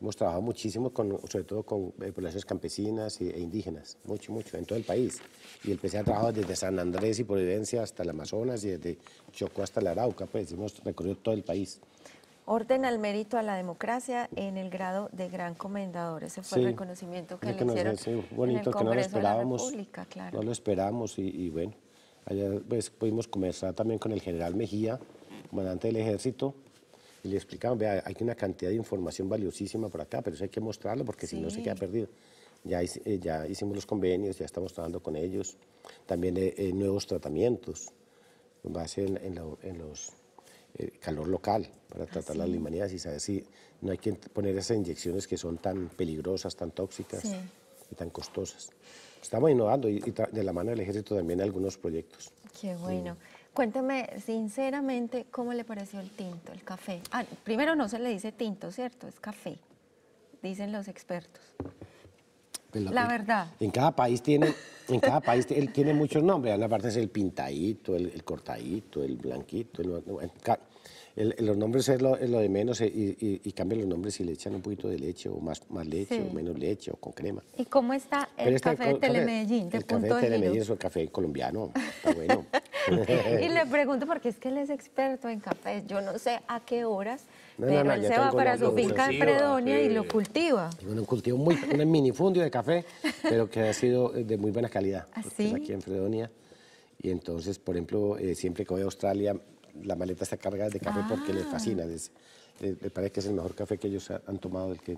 Hemos trabajado muchísimo, con, sobre todo con eh, poblaciones campesinas e indígenas, mucho, mucho, en todo el país. Y empecé a trabajar desde San Andrés y Providencia hasta el Amazonas y desde Chocó hasta la Arauca, pues hemos recorrido todo el país. Orden al mérito a la democracia en el grado de gran comendador. Ese fue el reconocimiento que, le hicieron nos, sí, bonito, que no lo esperábamos, No lo esperamos y, bueno, allá pues, pudimos conversar también con el general Mejía, comandante del ejército, y le explicaban, vea, hay una cantidad de información valiosísima por acá, pero eso hay que mostrarlo porque si no se queda perdido. Ya, eh, ya hicimos los convenios, ya estamos trabajando con ellos. También eh, eh, nuevos tratamientos en base en, en, los calor local para tratar la las ah, limanías y saber si no hay que poner esas inyecciones que son tan peligrosas, tan tóxicas y tan costosas. Estamos innovando y, de la mano del ejército también algunos proyectos. Qué bueno. Cuénteme sinceramente cómo le pareció el tinto, el café. Ah, primero no se le dice tinto, ¿cierto? Es café, dicen los expertos. la, verdad. En cada país tiene, en cada país tiene muchos nombres. a la parte es el pintadito, el, cortadito, el blanquito. los nombres es lo, de menos eh, y, cambian los nombres si le echan un poquito de leche o más, leche o menos leche o con crema. ¿Y cómo está el café de Telemedellín? el café de Telemedellín es un café colombiano, está bueno. y le pregunto, porque es que él es experto en café, yo no sé a qué horas, pero él se va para su finca en Fredonia y lo cultiva. un cultivo muy, un minifundio de café, pero que ha sido eh, de muy buena calidad. ¿Ah, aquí en Fredonia. Y entonces, por ejemplo, eh, siempre que voy a Australia, la maleta está cargada de café porque le ah. fascina. Eh, me parece que es el mejor café que ellos han tomado, del que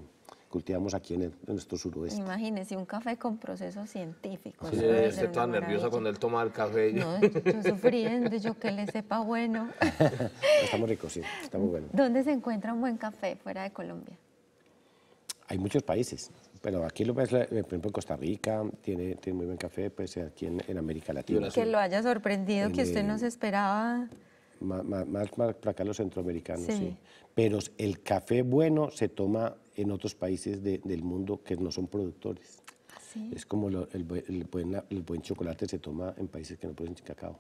cultivamos aquí en, nuestro suroeste. Imagínese, un café con procesos científicos. Sí, estoy toda nerviosa cuando él toma el café. No, yo sufriendo, yo que le sepa bueno. Estamos ricos, sí, estamos buenos. ¿Dónde se encuentra un buen café fuera de Colombia? Hay muchos países, pero aquí lo ves, pues, por ejemplo, en Costa Rica tiene, tiene muy buen café, pues aquí en, América Latina. Que lo haya sorprendido, que usted nos esperaba más, para acá los centroamericanos, sí. Pero el café bueno se toma en otros países del mundo que no son productores. Es como el, buen, chocolate se toma en países que no producen cacao.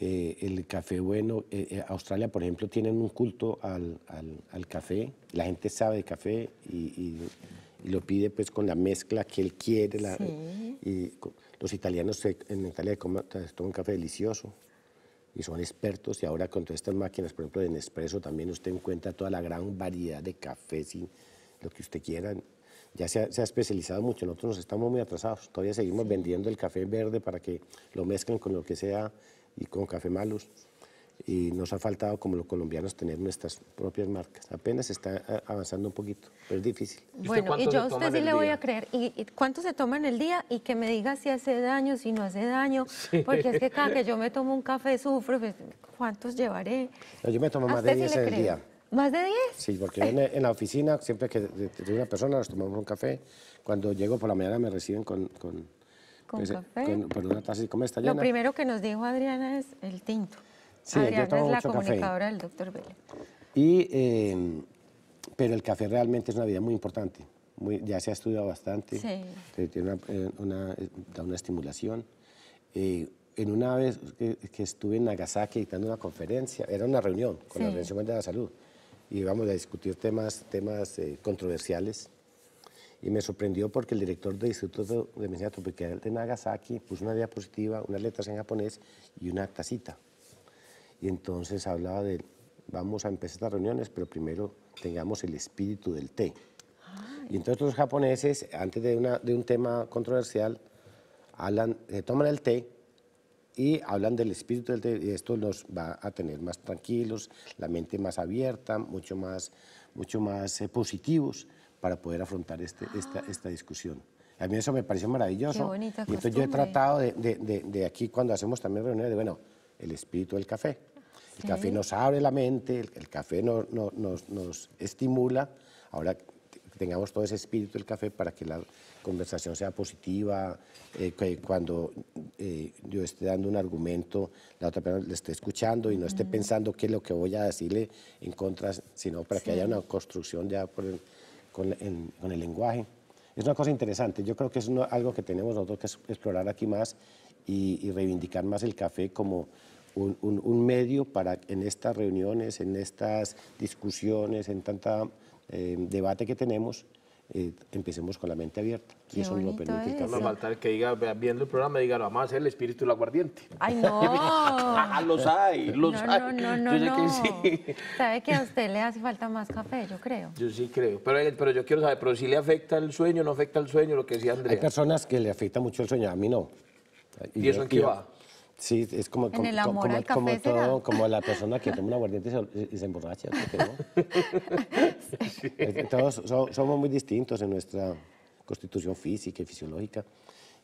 Eh, el café bueno, eh, eh, Australia, por ejemplo, tienen un culto al, café, la gente sabe de café y, lo pide pues con la mezcla que él quiere. La, los italianos en Italia toman café delicioso y son expertos y ahora con todas estas máquinas, por ejemplo, de Nespresso también usted encuentra toda la gran variedad de cafés y lo que usted quiera. Ya se ha, especializado mucho, nosotros nos estamos muy atrasados, todavía seguimos vendiendo el café verde para que lo mezclen con lo que sea y con café malos y nos ha faltado como los colombianos tener nuestras propias marcas. Apenas está eh, avanzando un poquito, pero es difícil. Bueno, y yo a usted sí le voy a creer. ¿Y, cuántos cuánto se toman en el día? Y que me diga si hace daño, si no hace daño, porque es que cada que yo me tomo un café sufro, pues, ¿cuántos llevaré? yo me tomo más de 10 en el día. ¿Más de 10? Sí, porque en, la oficina, siempre que tengo una persona nos tomamos un café, cuando llego por la mañana me reciben con, con con, pues, café. con, una taza como está llena. Lo primero que nos dijo Adriana es el tinto. Sí, Adriana es la comunicadora del doctor Vélez. Y, em, pero el café realmente es una vida muy importante. ya se ha estudiado bastante. Sí. Tiene una, eh, eh, da una estimulación. Eh, en una vez que, estuve en Nagasaki dando una conferencia, era una reunión con la Organización Mundial de la Salud, y vamos a discutir temas, temas controversiales. Y me sorprendió porque el director del Instituto de Medicina Tropical de Nagasaki puso una diapositiva, unas letras en japonés y una tacita. Y entonces hablaba de, vamos a empezar las reuniones, pero primero tengamos el espíritu del té. Y entonces los japoneses, antes de, una, de un tema controversial, hablan, eh, toman el té y hablan del espíritu del té, y esto los va a tener más tranquilos, la mente más abierta, mucho más, mucho más eh, positivos para poder afrontar este, esta, ah. esta discusión. A mí eso me pareció maravilloso. y entonces yo he tratado de, de, de aquí, cuando hacemos también reuniones, de, bueno, el espíritu del café el café nos abre la mente, el, café no, nos, nos estimula. Ahora tengamos todo ese espíritu del café para que la conversación sea positiva, eh, que cuando eh, yo esté dando un argumento, la otra persona le esté escuchando y no esté pensando qué es lo que voy a decirle en contra, sino para que haya una construcción ya con, el lenguaje. Es una cosa interesante, yo creo que es algo que tenemos nosotros que explorar aquí más y, y reivindicar más el café como un, medio para en estas reuniones, en estas discusiones, en tanta eh, debate que tenemos, eh, empecemos con la mente abierta. y eso no lo permite No que diga, viendo el programa, diga, vamos a hacer el espíritu del aguardiente. ¡Ay, no! los ah, hay, los hay. No, no, sí. ¿Sabe que a usted le hace falta más café? Yo creo. Yo sí creo. Pero, pero yo quiero saber, ¿pero si le afecta el sueño, no afecta el sueño? Lo que decía Andrea. Hay personas que le afecta mucho el sueño, a mí no. ¿Y, ¿Y eso en qué va? Sí, es como, como, como, la persona que toma un aguardiente y se, emborracha emborracha. ¿no? Todos somos muy distintos en nuestra constitución física y fisiológica.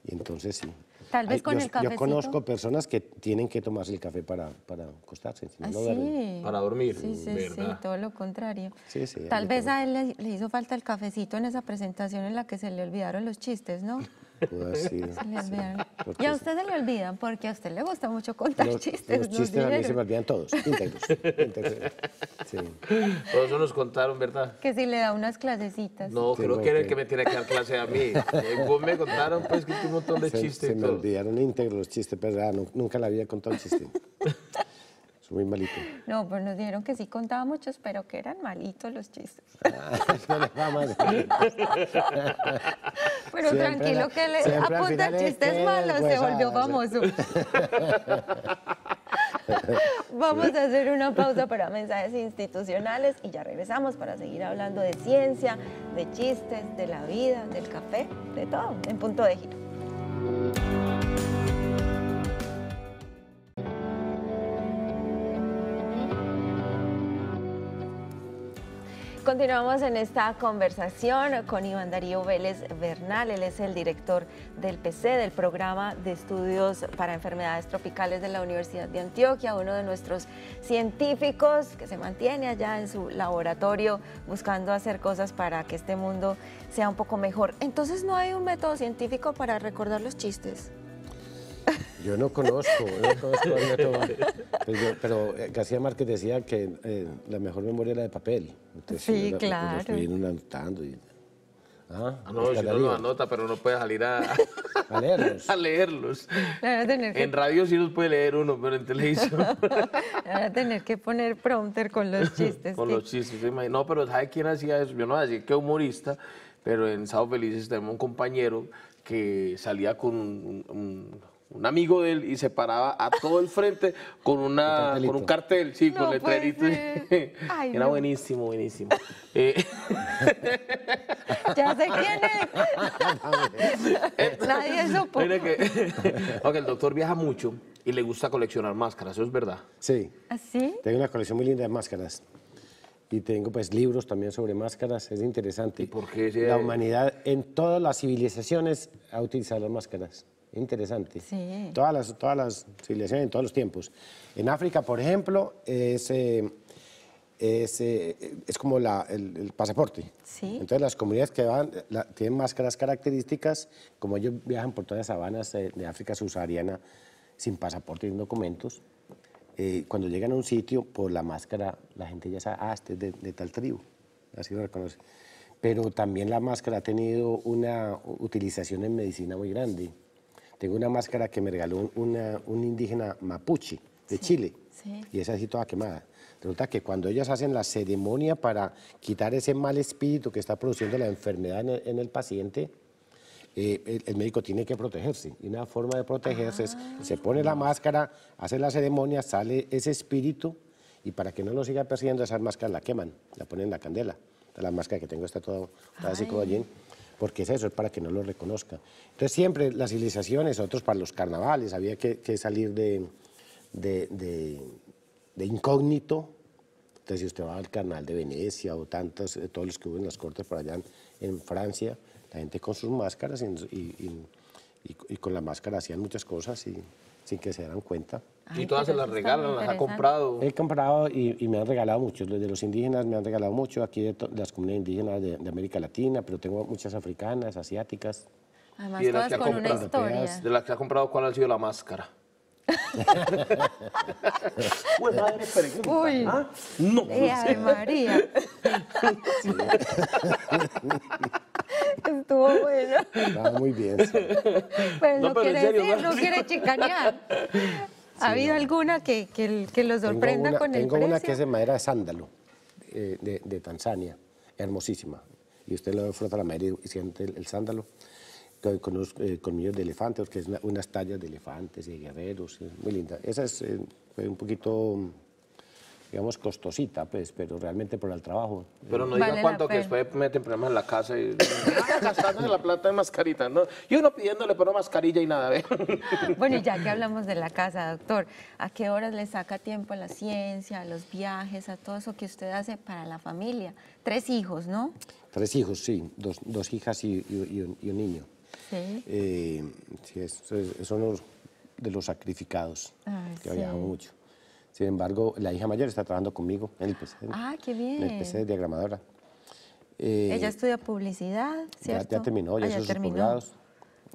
Y entonces sí. Tal vez con yo, el Yo conozco personas que tienen que tomarse el café para, para acostarse. Ah, para dormir. Sí, sí, sí, todo lo contrario. Tal vez a él le hizo falta el cafecito en esa presentación en la que se le olvidaron los chistes, ¿no? y a usted se le olvidan porque a usted le gusta mucho contar chistes. Los chistes a mí se me olvidan todos, íntegros. Sí. Todos nos contaron, ¿verdad? Que si le da unas clasecitas. No, creo que era el que me tiene que dar clase a mí. Vos me contaron, pues, que un montón de chistes. Se me olvidaron íntegros los chistes, pero ah, nunca la había contado un chiste. muy malito. No, pues nos dijeron que sí contaba muchos, pero que eran malitos los chistes. Ah, pero tranquilo que le apunta chistes malos, se volvió famoso. Vamos a hacer una pausa para mensajes institucionales y ya regresamos para seguir hablando de ciencia, de chistes, de la vida, del café, de todo, en punto de giro. Continuamos en esta conversación con Iván Darío Vélez Bernal. Él es el director del PC, del Programa de Estudios para Enfermedades Tropicales de la Universidad de Antioquia, uno de nuestros científicos que se mantiene allá en su laboratorio buscando hacer cosas para que este mundo sea un poco mejor. Entonces, ¿no hay un método científico para recordar los chistes? Yo no conozco, no conozco a pues Pero, eh, García Márquez decía que eh, la mejor memoria era de papel. sí, pues, claro. estoy anotando Ah, ah no, si no anota, pero no puede salir a, leerlos. A leerlos. En radio sí los puede leer uno, pero en televisión. Van a tener que poner prompter con los chistes. con los chistes, imagino. No, pero ¿sabe quién hacía eso? Yo no voy a decir que humorista, pero en Sao Felices tenemos un compañero que salía con un un amigo de él y se paraba a todo el frente con, una, un con un cartel, sí, con letrerito. Era buenísimo, buenísimo. Eh, ya sé quién es. Nadie supo. el doctor viaja mucho y le gusta coleccionar máscaras, eso es verdad. Sí. ¿Así? ¿Ah, tengo una colección muy linda de máscaras. Y tengo pues libros también sobre máscaras, es interesante. ¿Y por qué? La humanidad en todas las civilizaciones ha utilizado las máscaras interesante. Sí. Todas las, todas las civilizaciones en todos los tiempos. En África, por ejemplo, es, eh, eh, es, como la, el, pasaporte. Sí. Entonces las comunidades que van tienen máscaras características, como ellos viajan por todas las sabanas de África subsahariana sin pasaporte y sin documentos, eh, cuando llegan a un sitio, por la máscara, la gente ya sabe, ah, este es de, de tal tribu, así lo reconoce. Pero también la máscara ha tenido una utilización en medicina muy grande. Tengo una máscara que me regaló un indígena mapuche de Chile. Y esa así toda quemada. Resulta que cuando ellos hacen la ceremonia para quitar ese mal espíritu que está produciendo la enfermedad en el, paciente, eh, el, médico tiene que protegerse. Y una forma de protegerse es, ah. se pone la máscara, hace la ceremonia, sale ese espíritu y para que no lo siga persiguiendo, esas máscaras la queman, la ponen en la candela. La máscara que tengo está toda, toda así como allí porque es eso, es para que no lo reconozcan. Entonces siempre las civilizaciones, otros para los carnavales, había que, salir de, incógnito. Entonces si usted va al carnaval de Venecia o tantos, eh, todos los que hubo en las cortes por allá en, Francia, la gente con sus máscaras y, con la máscara hacían muchas cosas sin que se dieran cuenta y todas se las regalan, las ha comprado. He comprado y, me han regalado mucho. De los indígenas me han regalado mucho, aquí de, las comunidades indígenas de, América Latina, pero tengo muchas africanas, asiáticas. Además, todas las que con una historia. De las que ha comprado, ¿cuál ha sido la máscara? pues madre Uy, ¿Ah? No. Eh, María. Estuvo bueno. Estaba ah, muy bien. Pues no, quiere decir, no quiere chicanear. ¿Ha habido alguna que, que, los sorprenda con el precio? Tengo una que es de madera de sándalo, eh, de, Tanzania, hermosísima. Y usted le frota la madera y siente el, sándalo con, con eh, de elefantes, que es una, unas tallas de elefantes y de guerreros, eh, muy linda. Esa es, un poquito digamos, costosita, pues, pero realmente por el trabajo. Pero no diga cuánto que después meten problemas en la casa y ah, gastándose la plata de mascarita, ¿no? Y uno pidiéndole pero mascarilla y nada, Bueno, ya que hablamos de la casa, doctor, ¿a qué horas le saca tiempo a la ciencia, a los viajes, a todo eso que usted hace para la familia? Tres hijos, ¿no? Tres hijos, sí, dos, hijas y, un, niño. Sí. Eh, sí, es uno de los sacrificados, que sí. mucho. Sin embargo, la hija mayor está trabajando conmigo en el PC. Ah, qué bien. el PC de diagramadora. Ella eh, estudia publicidad, ¿cierto? Ya, terminó, ya, ah, ya terminó.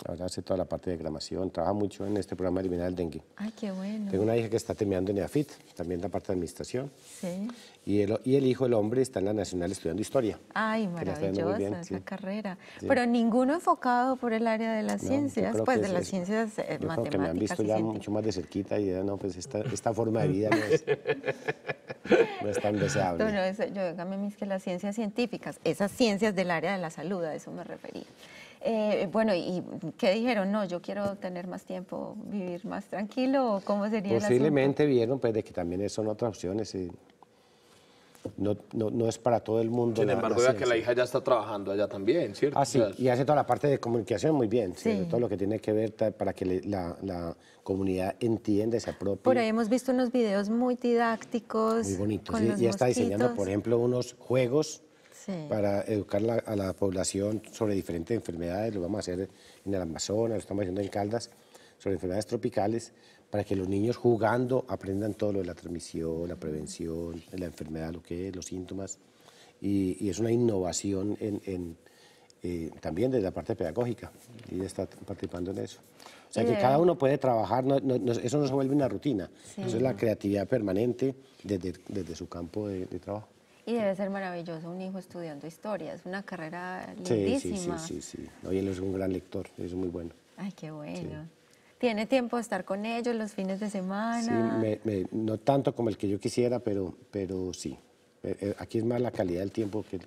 Ahora hace toda la parte de gramación, trabaja mucho en este programa de eliminar el dengue. Ay, qué bueno. Tengo una hija que está terminando en EAFIT, también la parte de administración. Sí. Y el, y el hijo, el hombre, está en la Nacional estudiando historia. Ay, maravillosa bien, esa carrera. Pero ninguno enfocado por el área de las ciencias, pues de las ciencias matemáticas. Eh, me han visto ya mucho más de cerquita y ya no, pues esta, esta forma de vida no es, tan deseable. No, yo, digamos que las ciencias científicas, esas ciencias del área de la salud, a eso me refería. Eh, bueno, ¿y qué dijeron? No, yo quiero tener más tiempo, vivir más tranquilo, ¿cómo sería Posiblemente vieron pues, de que también son otras opciones y no, no, es para todo el mundo. Sin embargo, que la hija ya está trabajando allá también, ¿cierto? Ah, sí, y hace toda la parte de comunicación muy bien, todo lo que tiene que ver para que la, comunidad entienda, esa propia... Por ahí hemos visto unos videos muy didácticos. Muy bonitos, Ya está diseñando, por ejemplo, unos juegos para educar a la población sobre diferentes enfermedades, lo vamos a hacer en el Amazonas, lo estamos haciendo en Caldas, sobre enfermedades tropicales, para que los niños jugando aprendan todo lo de la transmisión, la prevención, la enfermedad, lo que es, los síntomas. Y, es una innovación en, eh, también desde la parte pedagógica y está participando en eso. O sea, que cada uno puede trabajar, eso no se vuelve una rutina, eso es la creatividad permanente desde, su campo de trabajo. Y debe ser maravilloso un hijo estudiando historia, es una carrera lindísima. Sí, sí, sí, sí, Hoy él es un gran lector, es muy bueno. Ay, qué bueno. ¿Tiene tiempo de estar con ellos los fines de semana? Sí, no tanto como el que yo quisiera, pero, pero sí. Eh, eh, aquí es más la calidad del tiempo que,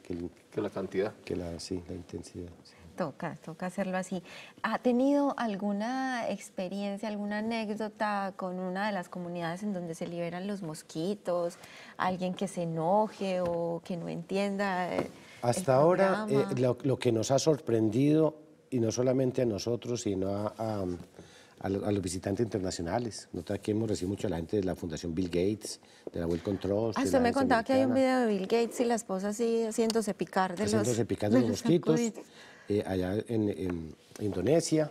la cantidad. Que la, sí, la intensidad. Sí. Toca, toca hacerlo así. ¿Ha tenido alguna experiencia, alguna anécdota con una de las comunidades en donde se liberan los mosquitos? ¿Alguien que se enoje o que no entienda? Eh, Hasta ahora eh, lo, que nos ha sorprendido, y no solamente a nosotros, sino a, a, los, visitantes internacionales. nota que hemos recibido mucho a la gente de la Fundación Bill Gates, de la World Control. Ah, me contaba que hay un video de Bill Gates y la esposa así haciéndose picar de los, picar de, los, mosquitos. Eh, allá en, Indonesia.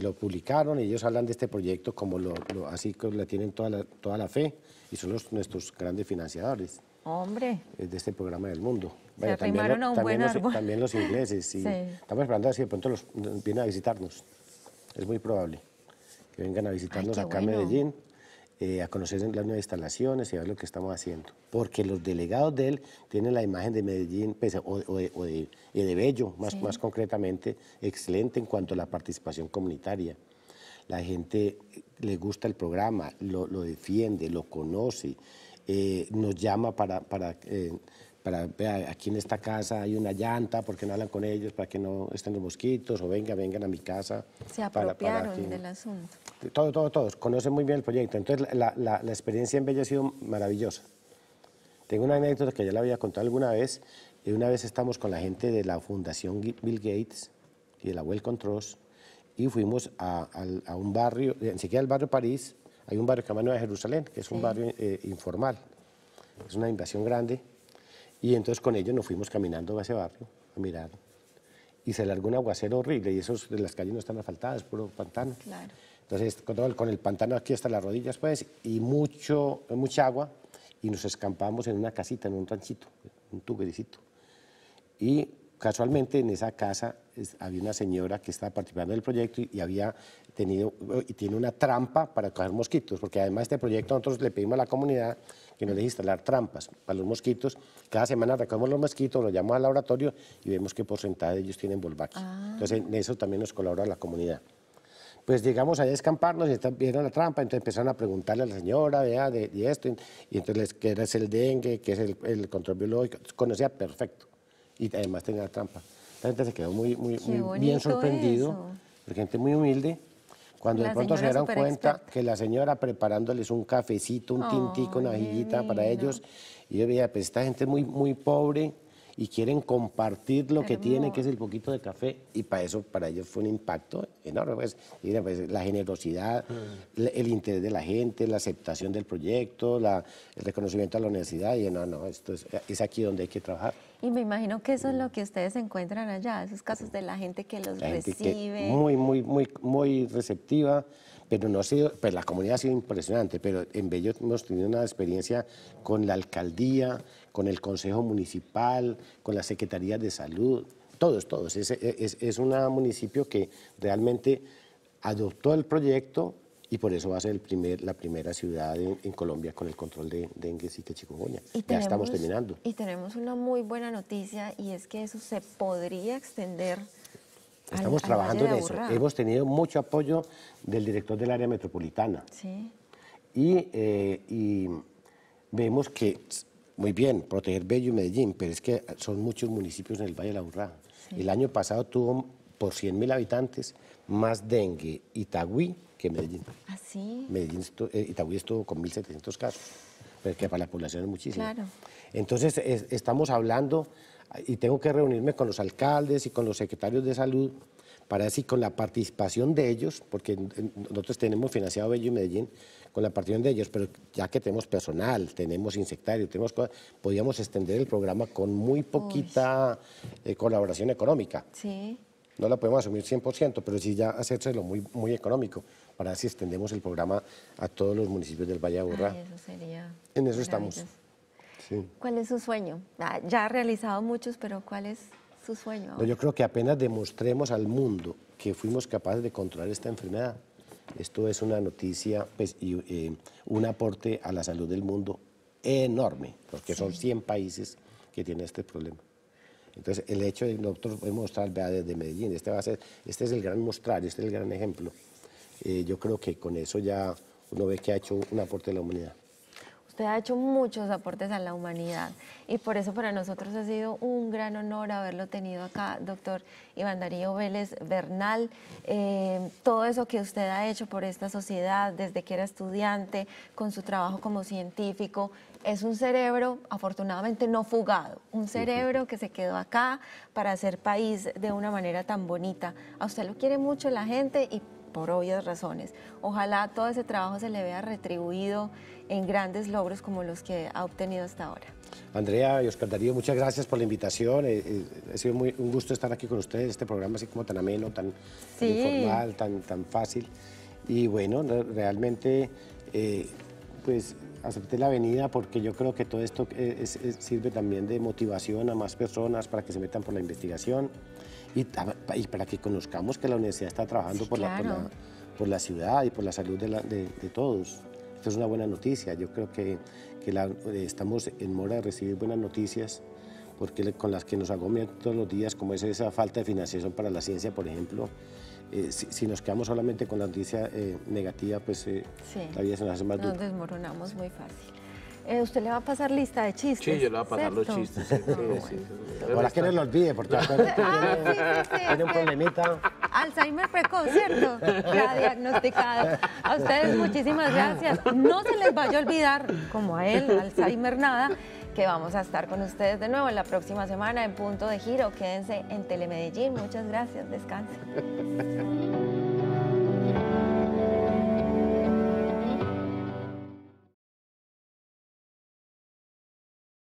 Lo publicaron y ellos hablan de este proyecto como lo, así que le tienen toda la, toda la fe y son nuestros grandes financiadores. Hombre. Eh, de este programa del mundo. Se también, los, ingleses. Estamos esperando a si de pronto vienen a visitarnos. Es muy probable que vengan a visitarnos acá en Medellín. Eh, a conocer las nuevas instalaciones y a ver lo que estamos haciendo. Porque los delegados de él tienen la imagen de Medellín pues, o, eh, de, Bello, más, más concretamente, excelente en cuanto a la participación comunitaria. La gente eh, le gusta el programa, lo, defiende, lo conoce, nos llama para... para aquí en esta casa hay una llanta, porque no hablan con ellos para que no estén los mosquitos? O venga, vengan a mi casa. Se apropiaron del asunto. Todos, este, todos, todos conocen muy bien el proyecto. Entonces, la, experiencia en Bella ha sido maravillosa. Tengo una anécdota que ya la había contado alguna vez. Y una vez estamos con la gente de la Fundación Bill Gates y de la Well Trust y fuimos a, un barrio, ni siquiera al barrio París, hay un barrio que se llama Jerusalén, que es un barrio eh, informal. Es una invasión grande. Y entonces con ellos nos fuimos caminando a ese barrio a mirar. Y se largó un aguacero horrible y esos de las calles no están asfaltadas, es puro pantano. Claro. Entonces, este, con, el, pantano aquí hasta las rodillas, pues, y mucho, mucha agua, y nos escampamos en una casita, en un ranchito, un tubericito. Y casualmente en esa casa había una señora que estaba participando del proyecto y, había tenido, y tiene una trampa para coger mosquitos, porque además este proyecto nosotros le pedimos a la comunidad que nos deje instalar trampas para los mosquitos. Cada semana recogemos los mosquitos, los llamamos al laboratorio y vemos qué porcentaje de ellos tienen Volvaquia. Ah. Entonces en eso también nos colabora la comunidad pues llegamos allá a escamparnos y vieron la trampa, entonces empezaron a preguntarle a la señora, de, de esto, y, entonces qué era el dengue, qué es el, control biológico, conocía perfecto y además tenía la trampa. La gente se quedó muy, muy, bien sorprendido, gente muy humilde, cuando de pronto se dieron cuenta que la señora preparándoles un cafecito, un tintico, una ajillita para ellos, y yo veía, pues esta gente muy, muy pobre, y quieren compartir lo que tienen, que es el poquito de café. Y para eso, para ellos fue un impacto enorme. Pues, pues la generosidad, mm. el interés de la gente, la aceptación del proyecto, el reconocimiento a la universidad. Y no, no, esto es, es aquí donde hay que trabajar. Y me imagino que eso es lo mm. que ustedes encuentran allá, esos casos de la gente que los recibe. muy, muy, muy, muy receptiva, pero no sido, pues la comunidad ha sido impresionante, pero en Bello hemos tenido una experiencia con la alcaldía, con el Consejo Municipal, con la Secretaría de Salud, todos, todos. Es, es, un municipio que realmente adoptó el proyecto y por eso va a ser el primer, la primera ciudad en, Colombia con el control de dengue, y chikungunya. ya estamos terminando. Y tenemos una muy buena noticia y es que eso se podría extender Estamos trabajando en eso. Hemos tenido mucho apoyo del director del área metropolitana. Sí. y eh, vemos que muy bien, proteger Bello y Medellín, pero es que son muchos municipios en el Valle de la Urrá. El año pasado tuvo por 100.000 habitantes más dengue Itagüí que Medellín. ¿Ah, sí? Medellín, Itagüí eh, estuvo con 1.700 casos, pero que para la población es muchísimo. Claro. Entonces, estamos hablando, y tengo que reunirme con los alcaldes y con los secretarios de salud para así con la participación de ellos, porque nosotros tenemos financiado Bello y Medellín, con la participación de ellos, pero ya que tenemos personal, tenemos insectario, tenemos podíamos extender el programa con muy poquita eh, colaboración económica. Sí. No la podemos asumir 100%, pero sí ya hacérselo muy, muy económico, para así extendemos el programa a todos los municipios del Valle de Aburrá. eso sería en eso estamos. Sí. ¿Cuál es su sueño? Ah, ya ha realizado muchos, pero ¿cuál es yo creo que apenas demostremos al mundo que fuimos capaces de controlar esta enfermedad, esto es una noticia pues, y eh, un aporte a la salud del mundo enorme, porque son 100 países que tienen este problema. Entonces, el hecho de que nosotros podemos mostrar desde Medellín, este, va a ser, este es el gran mostrar, este es el gran ejemplo. Eh, yo creo que con eso ya uno ve que ha hecho un aporte a la humanidad. Usted ha hecho muchos aportes a la humanidad y por eso para nosotros ha sido un gran honor haberlo tenido acá, doctor Iván Darío Vélez Bernal. Eh, todo eso que usted ha hecho por esta sociedad desde que era estudiante, con su trabajo como científico, es un cerebro afortunadamente no fugado, un cerebro que se quedó acá para hacer país de una manera tan bonita. A usted lo quiere mucho la gente y por obvias razones. Ojalá todo ese trabajo se le vea retribuido en grandes logros como los que ha obtenido hasta ahora. Andrea y Oscar Darío, muchas gracias por la invitación. Eh, eh, ha sido muy, un gusto estar aquí con ustedes, este programa así como tan ameno, tan, informal, tan, tan fácil. Y bueno, realmente, eh, pues acepté la venida porque yo creo que todo esto sirve también de motivación a más personas para que se metan por la investigación y, para que conozcamos que la universidad está trabajando por, la, por, la, ciudad y por la salud de, de, todos. Esto es una buena noticia. Yo creo que, eh, estamos en mora de recibir buenas noticias porque con las que nos agobian todos los días, como es esa falta de financiación para la ciencia, por ejemplo, eh, si, nos quedamos solamente con la noticia eh, negativa, pues la vida se nos hace más Nos desmoronamos muy fácil. Eh, usted le va a pasar lista de chistes. Sí, yo le voy a pasar los chistes. Sí, sí, que no lo olvide, porque ah, tiene, tiene un problemita. Alzheimer precoz, ¿cierto? Ya diagnosticado. A ustedes muchísimas gracias. No se les vaya a olvidar, como a él, Alzheimer nada, que vamos a estar con ustedes de nuevo la próxima semana en Punto de Giro. Quédense en Telemedellín. Muchas gracias. Descanse.